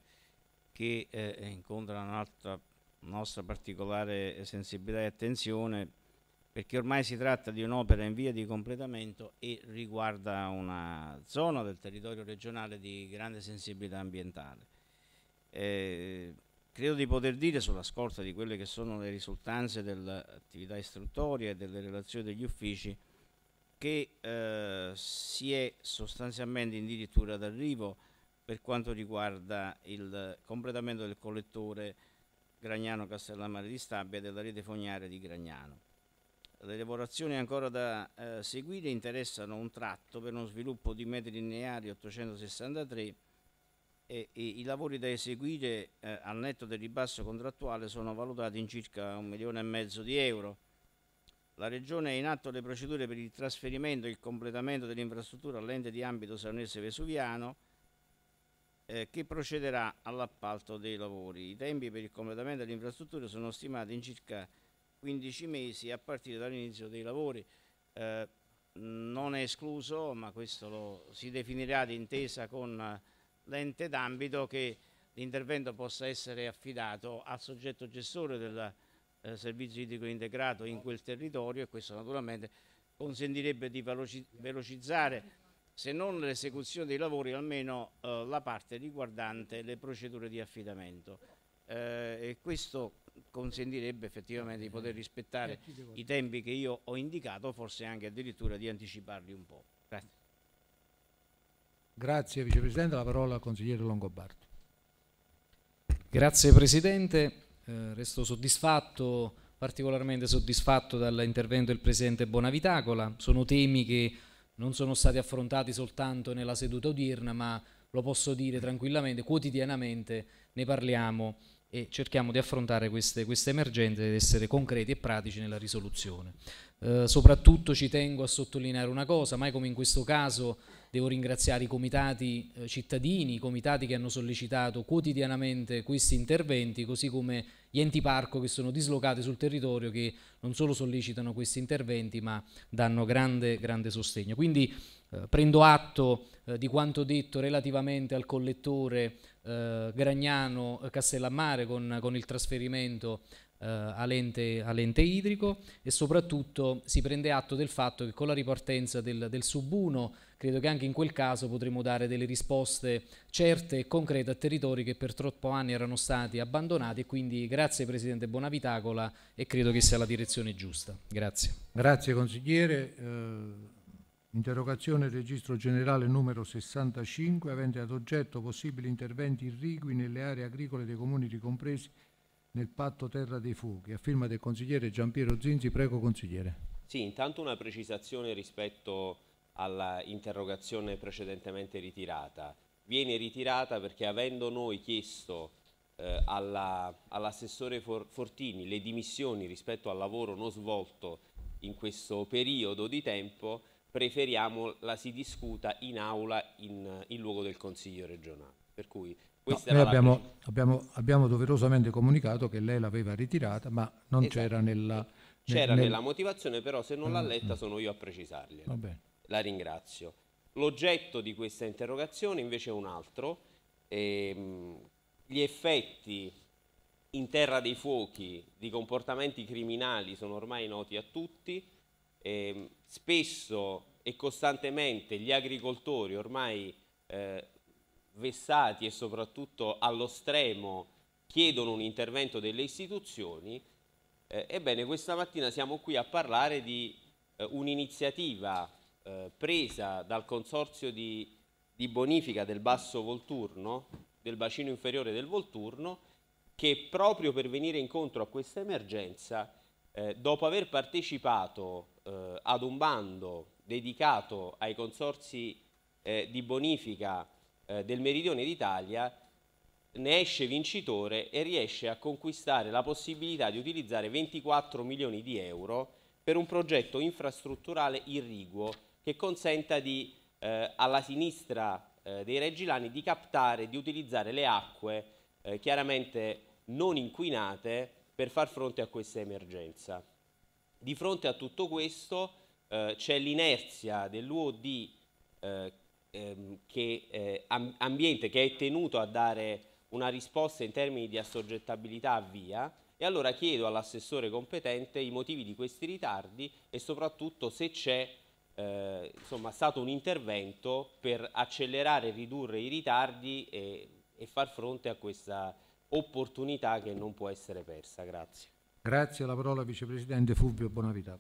che eh, incontra un'altra nostra particolare sensibilità e attenzione perché ormai si tratta di un'opera in via di completamento e riguarda una zona del territorio regionale di grande sensibilità ambientale. Eh, credo di poter dire sulla scorta di quelle che sono le risultanze dell'attività istruttoria e delle relazioni degli uffici che eh, si è sostanzialmente addirittura d'arrivo per quanto riguarda il completamento del collettore Gragnano-Castellammare di Stabia e della rete fognaria di Gragnano. Le lavorazioni ancora da eh, seguire interessano un tratto per uno sviluppo di metri lineari 863 e, e i lavori da eseguire eh, al netto del ribasso contrattuale sono valutati in circa un milione e mezzo di euro. La Regione è in atto le procedure per il trasferimento e il completamento dell'infrastruttura all'ente di ambito sanese vesuviano eh, che procederà all'appalto dei lavori. I tempi per il completamento dell'infrastruttura sono stimati in circa 15 mesi a partire dall'inizio dei lavori. Eh, non è escluso, ma questo lo, si definirà d'intesa con l'ente d'ambito che l'intervento possa essere affidato al soggetto gestore del eh, servizio idrico integrato in quel territorio e questo naturalmente consentirebbe di velocizzare se non l'esecuzione dei lavori, almeno eh, la parte riguardante le procedure di affidamento. Eh, e questo consentirebbe effettivamente di poter rispettare eh, i tempi che io ho indicato, forse anche addirittura di anticiparli un po'. Grazie. Grazie Vicepresidente, la parola al Consigliere Longobardi. Grazie Presidente, eh, resto soddisfatto, particolarmente soddisfatto dall'intervento del Presidente Bonavitacola, sono temi che non sono stati affrontati soltanto nella seduta odierna, ma lo posso dire tranquillamente, quotidianamente ne parliamo e cerchiamo di affrontare queste, queste emergenze ed essere concreti e pratici nella risoluzione. Eh, soprattutto ci tengo a sottolineare una cosa, mai come in questo caso devo ringraziare i comitati eh, cittadini, i comitati che hanno sollecitato quotidianamente questi interventi, così come gli enti parco che sono dislocati sul territorio che non solo sollecitano questi interventi ma danno grande, grande sostegno. Quindi eh, prendo atto eh, di quanto detto relativamente al collettore eh, Gragnano-Castellammare eh, con, con, il trasferimento eh, all'ente, all idrico e soprattutto si prende atto del fatto che con la ripartenza del, del sub-1 credo che anche in quel caso potremo dare delle risposte certe e concrete a territori che per troppo anni erano stati abbandonati e quindi grazie Presidente Bonavitacola e credo che sia la direzione giusta. Grazie. Grazie consigliere. Interrogazione registro generale numero 65 avente ad oggetto possibili interventi irrigui nelle aree agricole dei comuni ricompresi nel patto Terra dei Fuochi. A firma del consigliere Giampiero Zinzi, prego consigliere. Sì, intanto una precisazione rispetto all'interrogazione precedentemente ritirata. Viene ritirata perché avendo noi chiesto eh, all'assessore all For Fortini le dimissioni rispetto al lavoro non svolto in questo periodo di tempo, preferiamo la si discuta in aula in, in luogo del Consiglio regionale. Per cui No, noi abbiamo, abbiamo, abbiamo, doverosamente comunicato che lei l'aveva ritirata, ma non esatto. c'era nella... C'era nel, nella motivazione, però se non ah, l'ha ah. letta sono io a precisargliela. La ringrazio. L'oggetto di questa interrogazione invece è un altro. Ehm, gli effetti in terra dei fuochi di comportamenti criminali sono ormai noti a tutti, eh, spesso e costantemente gli agricoltori ormai eh, vessati e soprattutto allo stremo chiedono un intervento delle istituzioni, eh, ebbene questa mattina siamo qui a parlare di eh, un'iniziativa eh, presa dal Consorzio di, di Bonifica del Basso Volturno, del bacino inferiore del Volturno, che proprio per venire incontro a questa emergenza, eh, dopo aver partecipato eh, ad un bando dedicato ai consorsi eh, di bonifica eh, del meridione d'Italia ne esce vincitore e riesce a conquistare la possibilità di utilizzare 24 milioni di euro per un progetto infrastrutturale irriguo che consenta di, eh, alla sinistra eh, dei Reggilani di captare, e di utilizzare le acque eh, chiaramente non inquinate per far fronte a questa emergenza. Di fronte a tutto questo eh, c'è l'inerzia dell'UOD eh, ehm, che, eh, ambiente che è tenuto a dare una risposta in termini di assoggettabilità a via e allora chiedo all'assessore competente i motivi di questi ritardi e soprattutto se c'è eh, stato un intervento per accelerare e ridurre i ritardi e, e far fronte a questa opportunità che non può essere persa. Grazie. Grazie, la parola al Vicepresidente Fulvio Bonavità.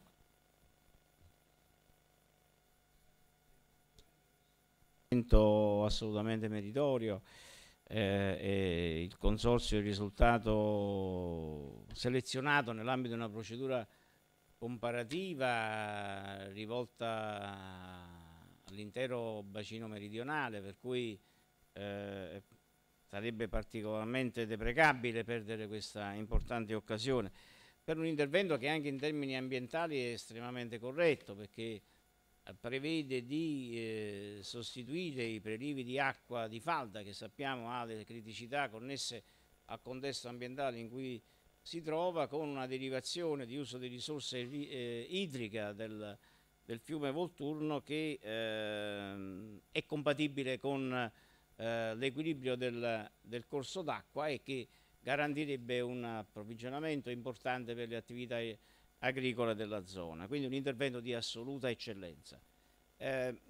assolutamente meritorio eh, e il consorzio è risultato selezionato nell'ambito di una procedura comparativa rivolta all'intero bacino meridionale per cui eh, sarebbe particolarmente deprecabile perdere questa importante occasione per un intervento che anche in termini ambientali è estremamente corretto perché eh, prevede di eh, sostituire i prelivi di acqua di falda che sappiamo ha delle criticità connesse al contesto ambientale in cui si trova con una derivazione di uso di risorse eh, idrica del, del, fiume Volturno che eh, è compatibile con eh, l'equilibrio del, del corso d'acqua e che garantirebbe un approvvigionamento importante per le attività eh, agricole della zona, quindi un intervento di assoluta eccellenza. Eh,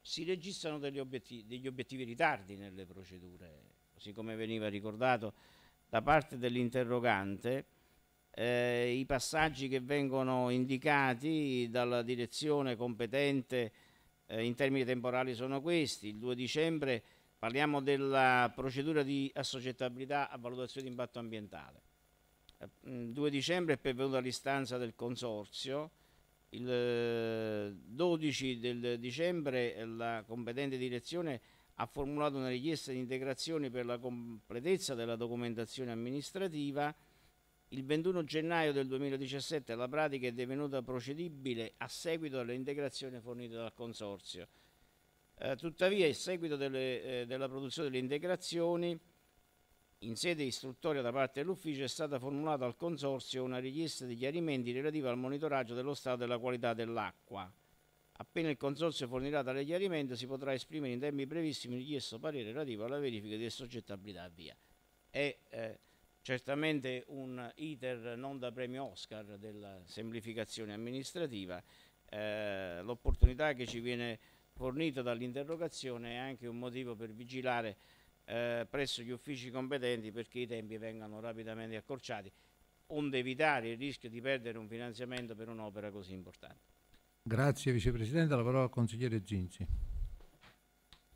si registrano degli obiettivi, degli obiettivi ritardi nelle procedure, così come veniva ricordato da parte dell'interrogante, eh, i passaggi che vengono indicati dalla direzione competente eh, in termini temporali sono questi. Il 2 dicembre Parliamo della procedura di assoggettabilità a valutazione di impatto ambientale. Il 2 dicembre è pervenuta l'istanza del Consorzio, il 12 eh, del dicembre eh, la competente direzione ha formulato una richiesta di integrazione per la completezza della documentazione amministrativa. Il 21 gennaio del 2017 la pratica è divenuta procedibile a seguito dell'integrazione fornita dal Consorzio. Eh, tuttavia, in seguito delle, eh, della produzione delle integrazioni, in sede istruttoria da parte dell'ufficio è stata formulata al Consorzio una richiesta di chiarimenti relativa al monitoraggio dello stato e della qualità dell'acqua. Appena il Consorzio fornirà tale chiarimento si potrà esprimere in tempi brevissimi richiesto parere relativo alla verifica di assoggettabilità via. È eh, certamente un iter non da premio Oscar della semplificazione amministrativa, eh, l'opportunità che ci viene fornito dall'interrogazione è anche un motivo per vigilare eh, presso gli uffici competenti perché i tempi vengano rapidamente accorciati, onde evitare il rischio di perdere un finanziamento per un'opera così importante. Grazie Vicepresidente, la parola al Consigliere Ginzi.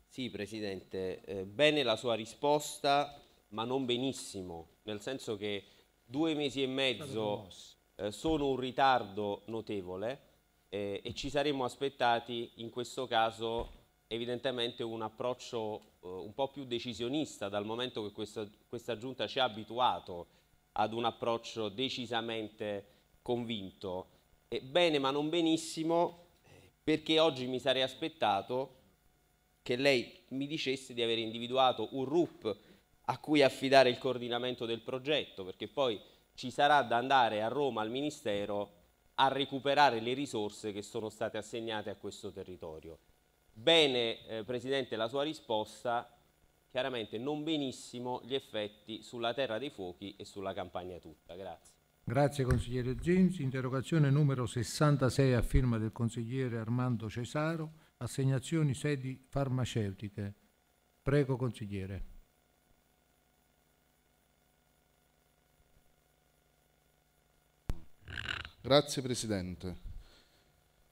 Sì Presidente, eh, bene la sua risposta, ma non benissimo, nel senso che due mesi e mezzo eh, sono un ritardo notevole, eh, e ci saremmo aspettati in questo caso evidentemente un approccio eh, un po' più decisionista dal momento che questa, questa giunta ci ha abituato ad un approccio decisamente convinto. E bene ma non benissimo perché oggi mi sarei aspettato che lei mi dicesse di aver individuato un RUP a cui affidare il coordinamento del progetto perché poi ci sarà da andare a Roma al Ministero a recuperare le risorse che sono state assegnate a questo territorio. Bene, eh, Presidente, la sua risposta, chiaramente non benissimo gli effetti sulla terra dei fuochi e sulla campagna tutta. Grazie. Grazie consigliere Genzi. Interrogazione numero 66 a firma del consigliere Armando Cesaro. Assegnazioni sedi farmaceutiche. Prego consigliere. Grazie Presidente.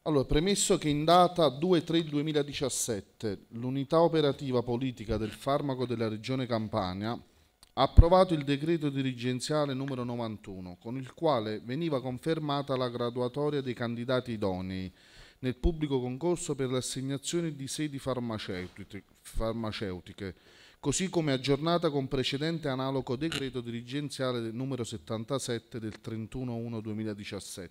Allora, premesso che in data 2-3-2017 l'unità operativa politica del farmaco della Regione Campania ha approvato il decreto dirigenziale numero 91 con il quale veniva confermata la graduatoria dei candidati idonei nel pubblico concorso per l'assegnazione di sedi farmaceutiche così come aggiornata con precedente analogo decreto dirigenziale del numero 77 del 31-1-2017,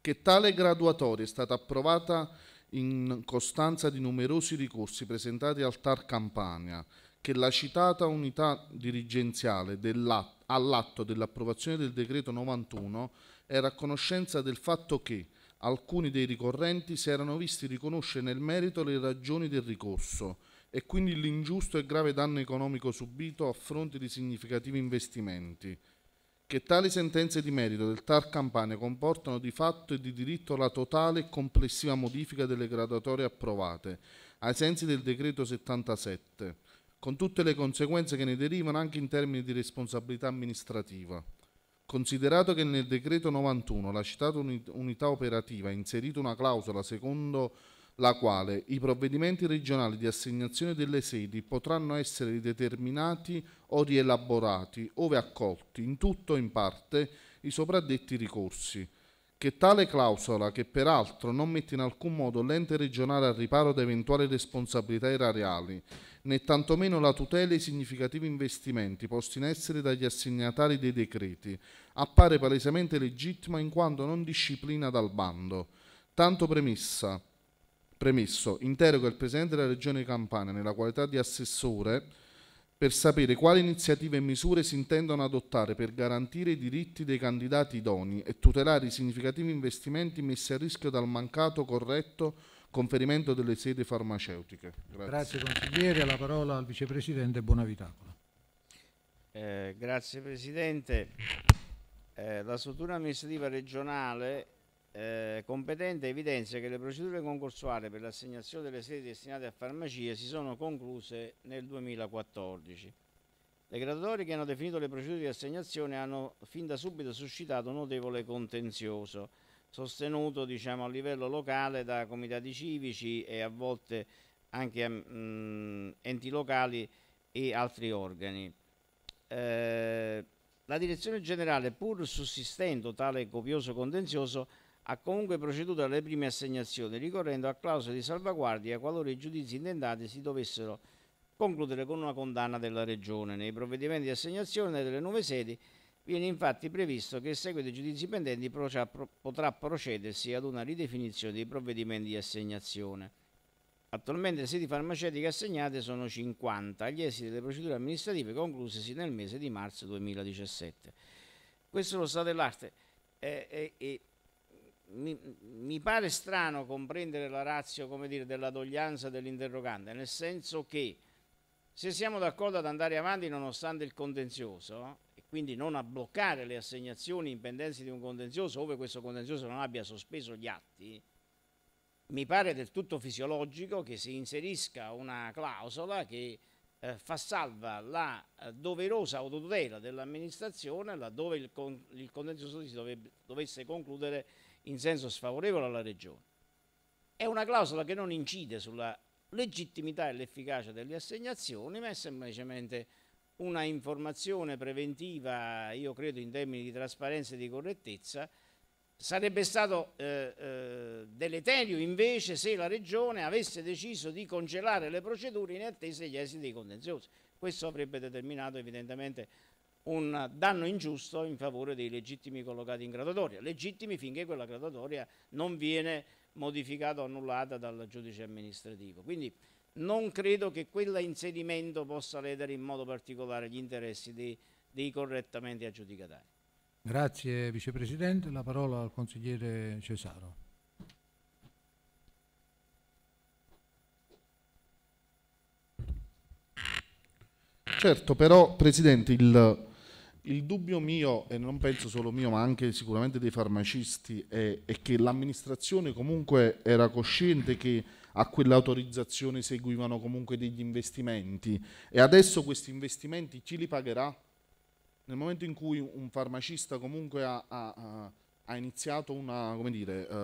che tale graduatoria è stata approvata in costanza di numerosi ricorsi presentati al TAR Campania, che la citata unità dirigenziale all'atto dell'approvazione del decreto 91 era a conoscenza del fatto che alcuni dei ricorrenti si erano visti riconoscere nel merito le ragioni del ricorso, e quindi l'ingiusto e grave danno economico subito a fronte di significativi investimenti, che tali sentenze di merito del TAR Campania comportano di fatto e di diritto la totale e complessiva modifica delle graduatorie approvate, ai sensi del decreto 77, con tutte le conseguenze che ne derivano anche in termini di responsabilità amministrativa. Considerato che nel decreto 91 la citata unità operativa ha inserito una clausola secondo la quale i provvedimenti regionali di assegnazione delle sedi potranno essere determinati o rielaborati, ove accolti in tutto o in parte i sopradetti ricorsi, che tale clausola, che peraltro non mette in alcun modo l'ente regionale al riparo da eventuali responsabilità erariali, né tantomeno la tutela e i significativi investimenti posti in essere dagli assegnatari dei decreti, appare palesemente legittima in quanto non disciplina dal bando. Tanto premessa, Premesso, interrogo il Presidente della Regione Campania nella qualità di assessore per sapere quali iniziative e misure si intendono adottare per garantire i diritti dei candidati idoni e tutelare i significativi investimenti messi a rischio dal mancato corretto conferimento delle sedi farmaceutiche. Grazie, grazie consigliere, la parola al vicepresidente Bonavitacola. Eh, grazie Presidente. Eh, la struttura amministrativa regionale eh, competente evidenzia che le procedure concorsuali per l'assegnazione delle sedi destinate a farmacie si sono concluse nel 2014. Le graduatorie che hanno definito le procedure di assegnazione hanno fin da subito suscitato un notevole contenzioso, sostenuto diciamo, a livello locale da comitati civici e a volte anche mh, mm, enti locali e altri organi. Eh, la direzione generale, pur sussistendo tale copioso contenzioso, ha comunque proceduto alle prime assegnazioni, ricorrendo a clausole di salvaguardia qualora i giudizi intendati si dovessero concludere con una condanna della Regione. Nei provvedimenti di assegnazione delle nuove sedi viene infatti previsto che, in seguito ai giudizi pendenti, potrà procedersi ad una ridefinizione dei provvedimenti di assegnazione. Attualmente le sedi farmaceutiche assegnate sono 50, agli esiti delle procedure amministrative conclusesi nel mese di marzo 2017. Questo è lo stato dell'arte. Eh, eh, eh mi, mi, pare strano comprendere la razio come dire, della doglianza dell'interrogante, nel senso che se siamo d'accordo ad andare avanti nonostante il contenzioso, e quindi non a bloccare le assegnazioni in pendenza di un contenzioso, ove questo contenzioso non abbia sospeso gli atti, mi pare del tutto fisiologico che si inserisca una clausola che eh, fa salva la eh, doverosa autotutela dell'amministrazione laddove il, con, il contenzioso si dovesse concludere in senso sfavorevole alla Regione. È una clausola che non incide sulla legittimità e l'efficacia delle assegnazioni, ma è semplicemente una informazione preventiva, io credo in termini di trasparenza e di correttezza, Sarebbe stato eh, eh, deleterio invece se la Regione avesse deciso di congelare le procedure in attesa degli esiti dei contenziosi. Questo avrebbe determinato evidentemente un danno ingiusto in favore dei legittimi collocati in gradatoria, legittimi finché quella gradatoria non viene modificata o annullata dal giudice amministrativo. Quindi non credo che quell'inserimento possa ledere in modo particolare gli interessi dei, dei correttamente aggiudicatari. Grazie Vicepresidente, la parola al consigliere Cesaro. Certo, però Presidente, il il dubbio mio, e non penso solo mio, ma anche sicuramente dei farmacisti, è, è che l'amministrazione comunque era cosciente che a quell'autorizzazione seguivano comunque degli investimenti e adesso questi investimenti chi li pagherà? Nel momento in cui un farmacista comunque ha, ha, ha iniziato una, dire, uh,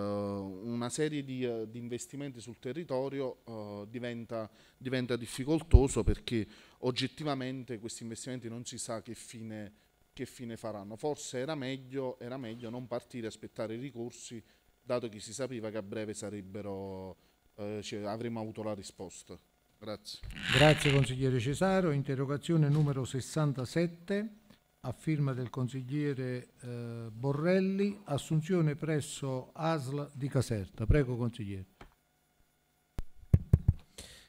una serie di, uh, di, investimenti sul territorio uh, diventa, diventa difficoltoso perché oggettivamente questi investimenti non si sa che fine che fine faranno. Forse era meglio, era meglio non partire e aspettare i ricorsi, dato che si sapeva che a breve sarebbero, eh, cioè, avremmo avuto la risposta. Grazie. Grazie consigliere Cesaro. Interrogazione numero 67 a firma del consigliere eh, Borrelli, assunzione presso ASL di Caserta. Prego consigliere.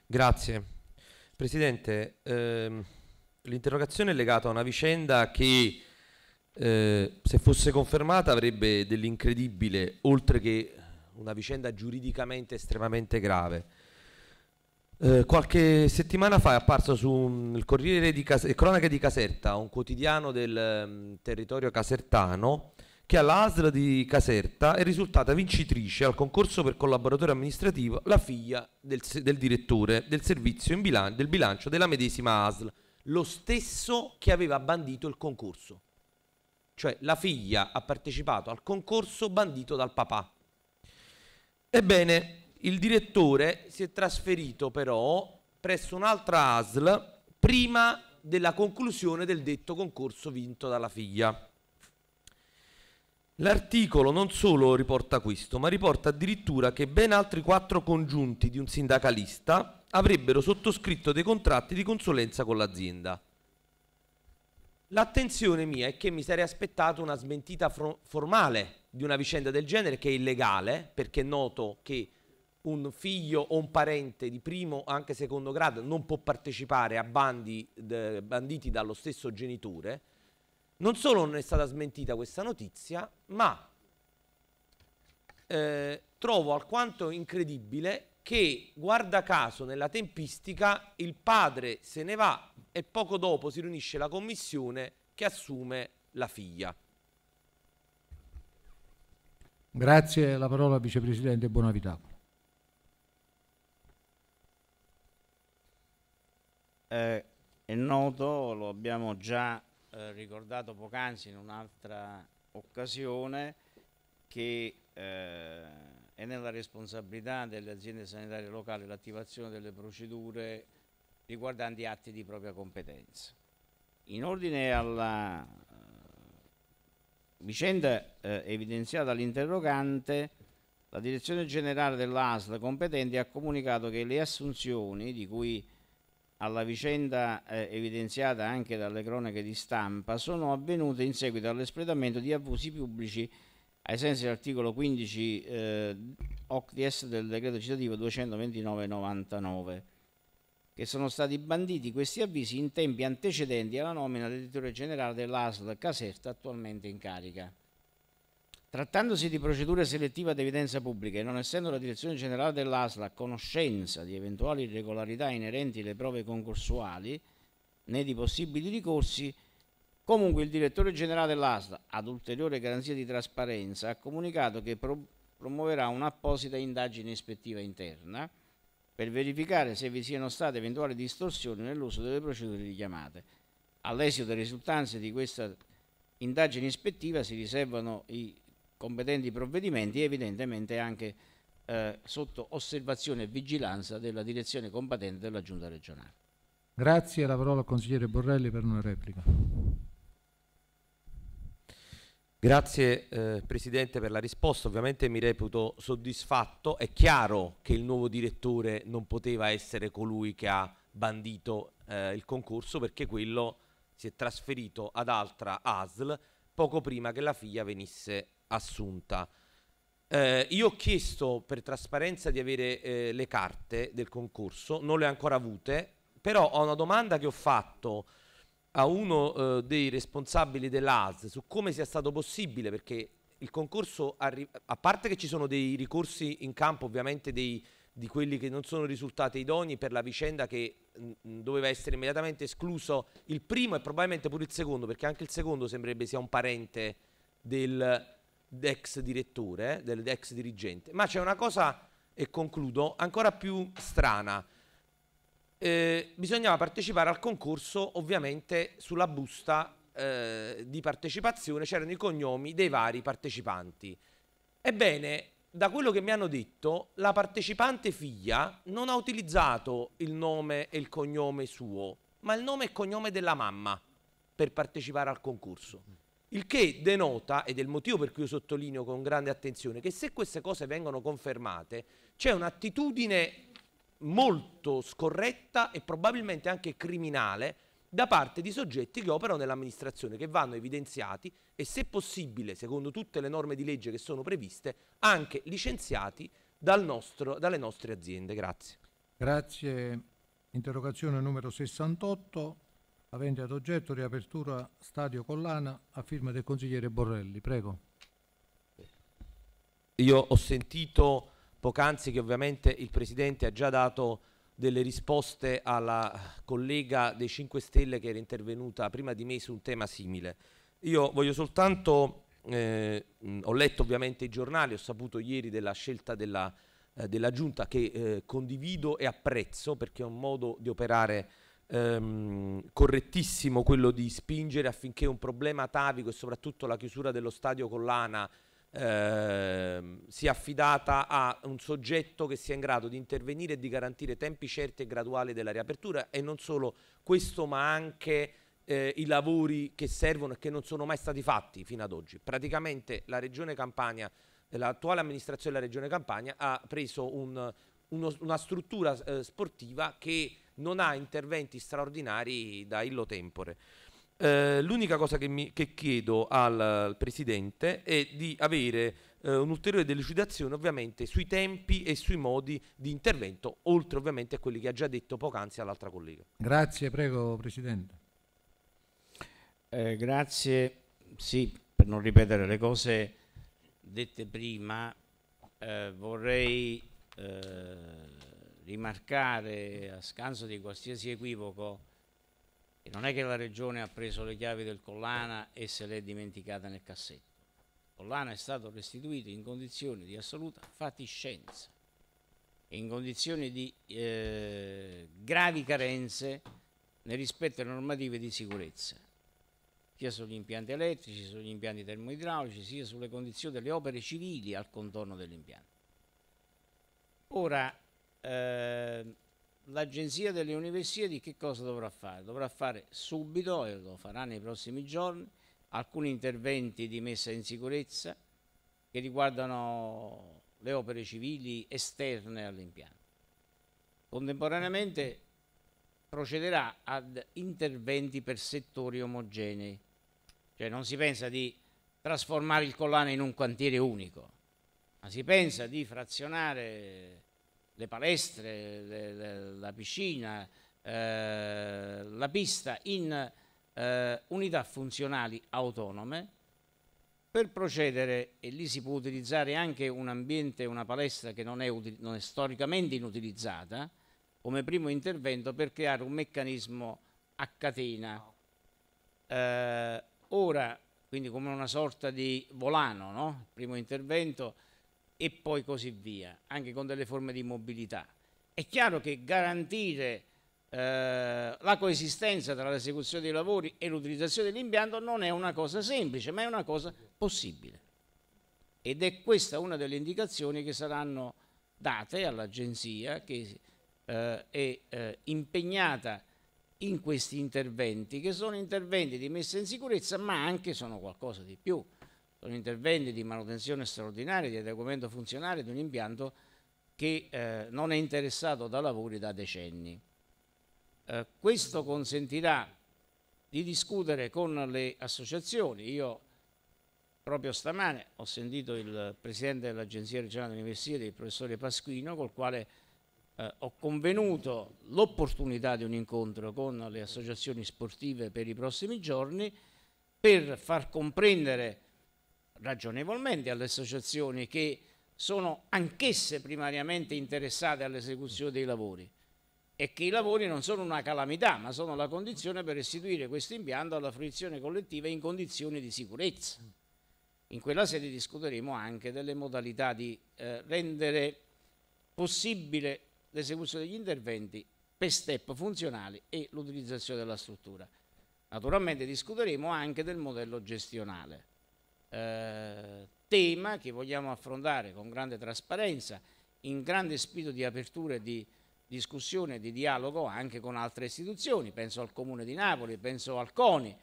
Grazie. Presidente, ehm... L'interrogazione è legata a una vicenda che, eh, se fosse confermata, avrebbe dell'incredibile, oltre che una vicenda giuridicamente estremamente grave. Eh, qualche settimana fa è apparso sul Corriere di Cas- eh, Cronache di Caserta, un quotidiano del um, territorio casertano, che alla ASL di Caserta è risultata vincitrice al concorso per collaboratore amministrativo la figlia del, del direttore del servizio bilan- del bilancio della medesima ASL lo stesso che aveva bandito il concorso. Cioè la figlia ha partecipato al concorso bandito dal papà. Ebbene, il direttore si è trasferito però presso un'altra ASL prima della conclusione del detto concorso vinto dalla figlia. L'articolo non solo riporta questo, ma riporta addirittura che ben altri quattro congiunti di un sindacalista avrebbero sottoscritto dei contratti di consulenza con l'azienda. L'attenzione mia è che mi sarei aspettato una smentita formale di una vicenda del genere che è illegale, perché è noto che un figlio o un parente di primo o anche secondo grado non può partecipare a bandi banditi dallo stesso genitore. Non solo non è stata smentita questa notizia, ma eh, trovo alquanto incredibile che guarda caso nella tempistica il padre se ne va e poco dopo si riunisce la commissione che assume la figlia. Grazie, la parola al Vicepresidente Bonavità. Eh, è noto, lo abbiamo già eh, ricordato poc'anzi in un'altra occasione, che eh, è nella responsabilità delle aziende sanitarie locali l'attivazione delle procedure riguardanti atti di propria competenza. In ordine alla eh, vicenda eh, evidenziata dall'interrogante, la direzione generale dell'ASL competente ha comunicato che le assunzioni, di cui alla vicenda eh, evidenziata anche dalle cronache di stampa, sono avvenute in seguito all'espletamento di avvusi pubblici ai sensi dell'articolo 15 eh, OCTS del decreto citativo 229-99, che sono stati banditi questi avvisi in tempi antecedenti alla nomina del direttore generale dell'ASL Caserta attualmente in carica. Trattandosi di procedure selettive ad evidenza pubblica e non essendo la direzione generale dell'ASL a conoscenza di eventuali irregolarità inerenti alle prove concorsuali né di possibili ricorsi, Comunque il direttore generale dell'ASL, ad ulteriore garanzia di trasparenza, ha comunicato che pro promuoverà un'apposita indagine ispettiva interna per verificare se vi siano state eventuali distorsioni nell'uso delle procedure richiamate. All'esito delle risultanze di questa indagine ispettiva si riservano i competenti provvedimenti e evidentemente anche eh, sotto osservazione e vigilanza della direzione competente della Giunta regionale. Grazie, la parola al consigliere Borrelli per una replica. Grazie eh, Presidente per la risposta, ovviamente mi reputo soddisfatto, è chiaro che il nuovo direttore non poteva essere colui che ha bandito eh, il concorso perché quello si è trasferito ad altra ASL poco prima che la figlia venisse assunta. Eh, io ho chiesto per trasparenza di avere eh, le carte del concorso, non le ho ancora avute, però ho una domanda che ho fatto a uno eh, dei responsabili dell'AS su come sia stato possibile, perché il concorso, a parte che ci sono dei ricorsi in campo ovviamente dei, di quelli che non sono risultati idoni per la vicenda che mh, mm, mm, doveva essere immediatamente escluso il primo e probabilmente pure il secondo, perché anche il secondo sembrerebbe sia un parente del ex direttore, eh, del ex dirigente. Ma c'è una cosa, e concludo, ancora più strana eh, bisognava partecipare al concorso ovviamente sulla busta eh, di partecipazione c'erano i cognomi dei vari partecipanti. Ebbene, da quello che mi hanno detto, la partecipante figlia non ha utilizzato il nome e il cognome suo, ma il nome e cognome della mamma per partecipare al concorso. Il che denota, ed è il motivo per cui io sottolineo con grande attenzione, che se queste cose vengono confermate, c'è un'attitudine molto scorretta e probabilmente anche criminale da parte di soggetti che operano nell'amministrazione, che vanno evidenziati e se possibile, secondo tutte le norme di legge che sono previste, anche licenziati dal nostro, dalle nostre aziende. Grazie. Grazie. Interrogazione numero 68, avente ad oggetto riapertura Stadio Collana a firma del consigliere Borrelli. Prego. Io ho sentito poc'anzi che ovviamente il Presidente ha già dato delle risposte alla collega dei 5 Stelle che era intervenuta prima di me su un tema simile. Io voglio soltanto, eh, ho letto ovviamente i giornali, ho saputo ieri della scelta della, eh, della Giunta che eh, condivido e apprezzo perché è un modo di operare ehm, correttissimo quello di spingere affinché un problema atavico e soprattutto la chiusura dello stadio Collana eh, sia affidata a un soggetto che sia in grado di intervenire e di garantire tempi certi e graduali della riapertura e non solo questo ma anche eh, i lavori che servono e che non sono mai stati fatti fino ad oggi. Praticamente la Regione Campania, l'attuale amministrazione della Regione Campania ha preso un, uno, una struttura eh, sportiva che non ha interventi straordinari da illo tempore. Eh, l'unica cosa che, mi, che chiedo al, al, Presidente è di avere eh, un'ulteriore delucidazione ovviamente sui tempi e sui modi di intervento, oltre ovviamente a quelli che ha già detto poc'anzi all'altra collega. Grazie, prego Presidente. Eh, grazie, sì, per non ripetere le cose dette prima, eh, vorrei eh, rimarcare a scanso di qualsiasi equivoco non è che la Regione ha preso le chiavi del Collana e se le è dimenticata nel cassetto. Collana è stato restituito in condizioni di assoluta fatiscenza e in condizioni di eh, gravi carenze nel rispetto alle normative di sicurezza, sia sugli impianti elettrici, sugli impianti termoidraulici, sia sulle condizioni delle opere civili al contorno dell'impianto. Ora, eh, l'Agenzia delle università che cosa dovrà fare? Dovrà fare subito, e lo farà nei prossimi giorni, alcuni interventi di messa in sicurezza che riguardano le opere civili esterne all'impianto. Contemporaneamente procederà ad interventi per settori omogenei, cioè non si pensa di trasformare il collane in un cantiere unico, ma si pensa di frazionare le palestre, le, le, la piscina, eh, la pista in eh, unità funzionali autonome per procedere e lì si può utilizzare anche un ambiente, una palestra che non è, non è storicamente inutilizzata come primo intervento per creare un meccanismo a catena. Eh, ora, quindi come una sorta di volano, no? il primo intervento e poi così via, anche con delle forme di mobilità. È chiaro che garantire eh, la coesistenza tra l'esecuzione dei lavori e l'utilizzazione dell'impianto non è una cosa semplice, ma è una cosa possibile. Ed è questa una delle indicazioni che saranno date all'agenzia che eh, è eh, impegnata in questi interventi, che sono interventi di messa in sicurezza, ma anche sono qualcosa di più sono interventi di manutenzione straordinaria, di adeguamento funzionale di un impianto che eh, non è interessato da lavori da decenni. Eh, questo consentirà di discutere con le associazioni. Io proprio stamane ho sentito il Presidente dell'Agenzia regionale dell'Università, il professore Pasquino, col quale eh, ho convenuto l'opportunità di un incontro con le associazioni sportive per i prossimi giorni per far comprendere ragionevolmente alle associazioni che sono anch'esse primariamente interessate all'esecuzione dei lavori e che i lavori non sono una calamità ma sono la condizione per restituire questo impianto alla fruizione collettiva in condizioni di sicurezza. In quella sede discuteremo anche delle modalità di eh, rendere possibile l'esecuzione degli interventi per step funzionali e l'utilizzazione della struttura. Naturalmente discuteremo anche del modello gestionale eh, tema che vogliamo affrontare con grande trasparenza, in grande spirito di apertura e di discussione e di dialogo anche con altre istituzioni, penso al Comune di Napoli, penso al CONI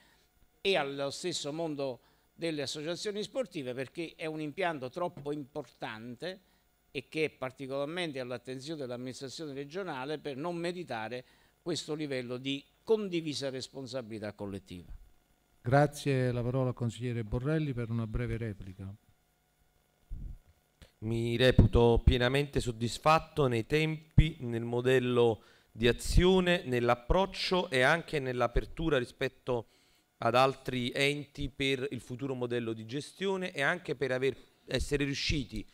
e allo stesso mondo delle associazioni sportive perché è un impianto troppo importante e che è particolarmente all'attenzione dell'amministrazione regionale per non meditare questo livello di condivisa responsabilità collettiva. Grazie, la parola al consigliere Borrelli per una breve replica. Mi reputo pienamente soddisfatto nei tempi, nel modello di azione, nell'approccio e anche nell'apertura rispetto ad altri enti per il futuro modello di gestione e anche per aver, essere riusciti,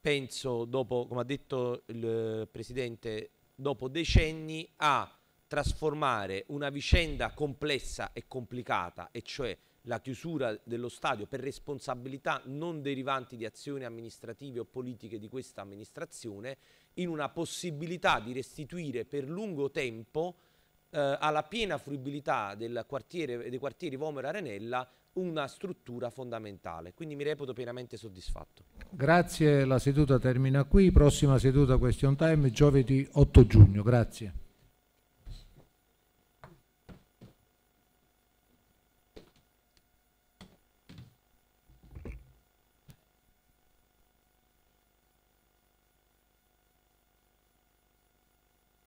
penso, dopo, come ha detto il Presidente, dopo decenni a trasformare una vicenda complessa e complicata, e cioè la chiusura dello stadio per responsabilità non derivanti di azioni amministrative o politiche di questa amministrazione, in una possibilità di restituire per lungo tempo eh, alla piena fruibilità quartiere, dei quartieri Vomero e Arenella una struttura fondamentale. Quindi mi reputo pienamente soddisfatto. Grazie, la seduta termina qui. Prossima seduta question time giovedì 8 giugno. Grazie.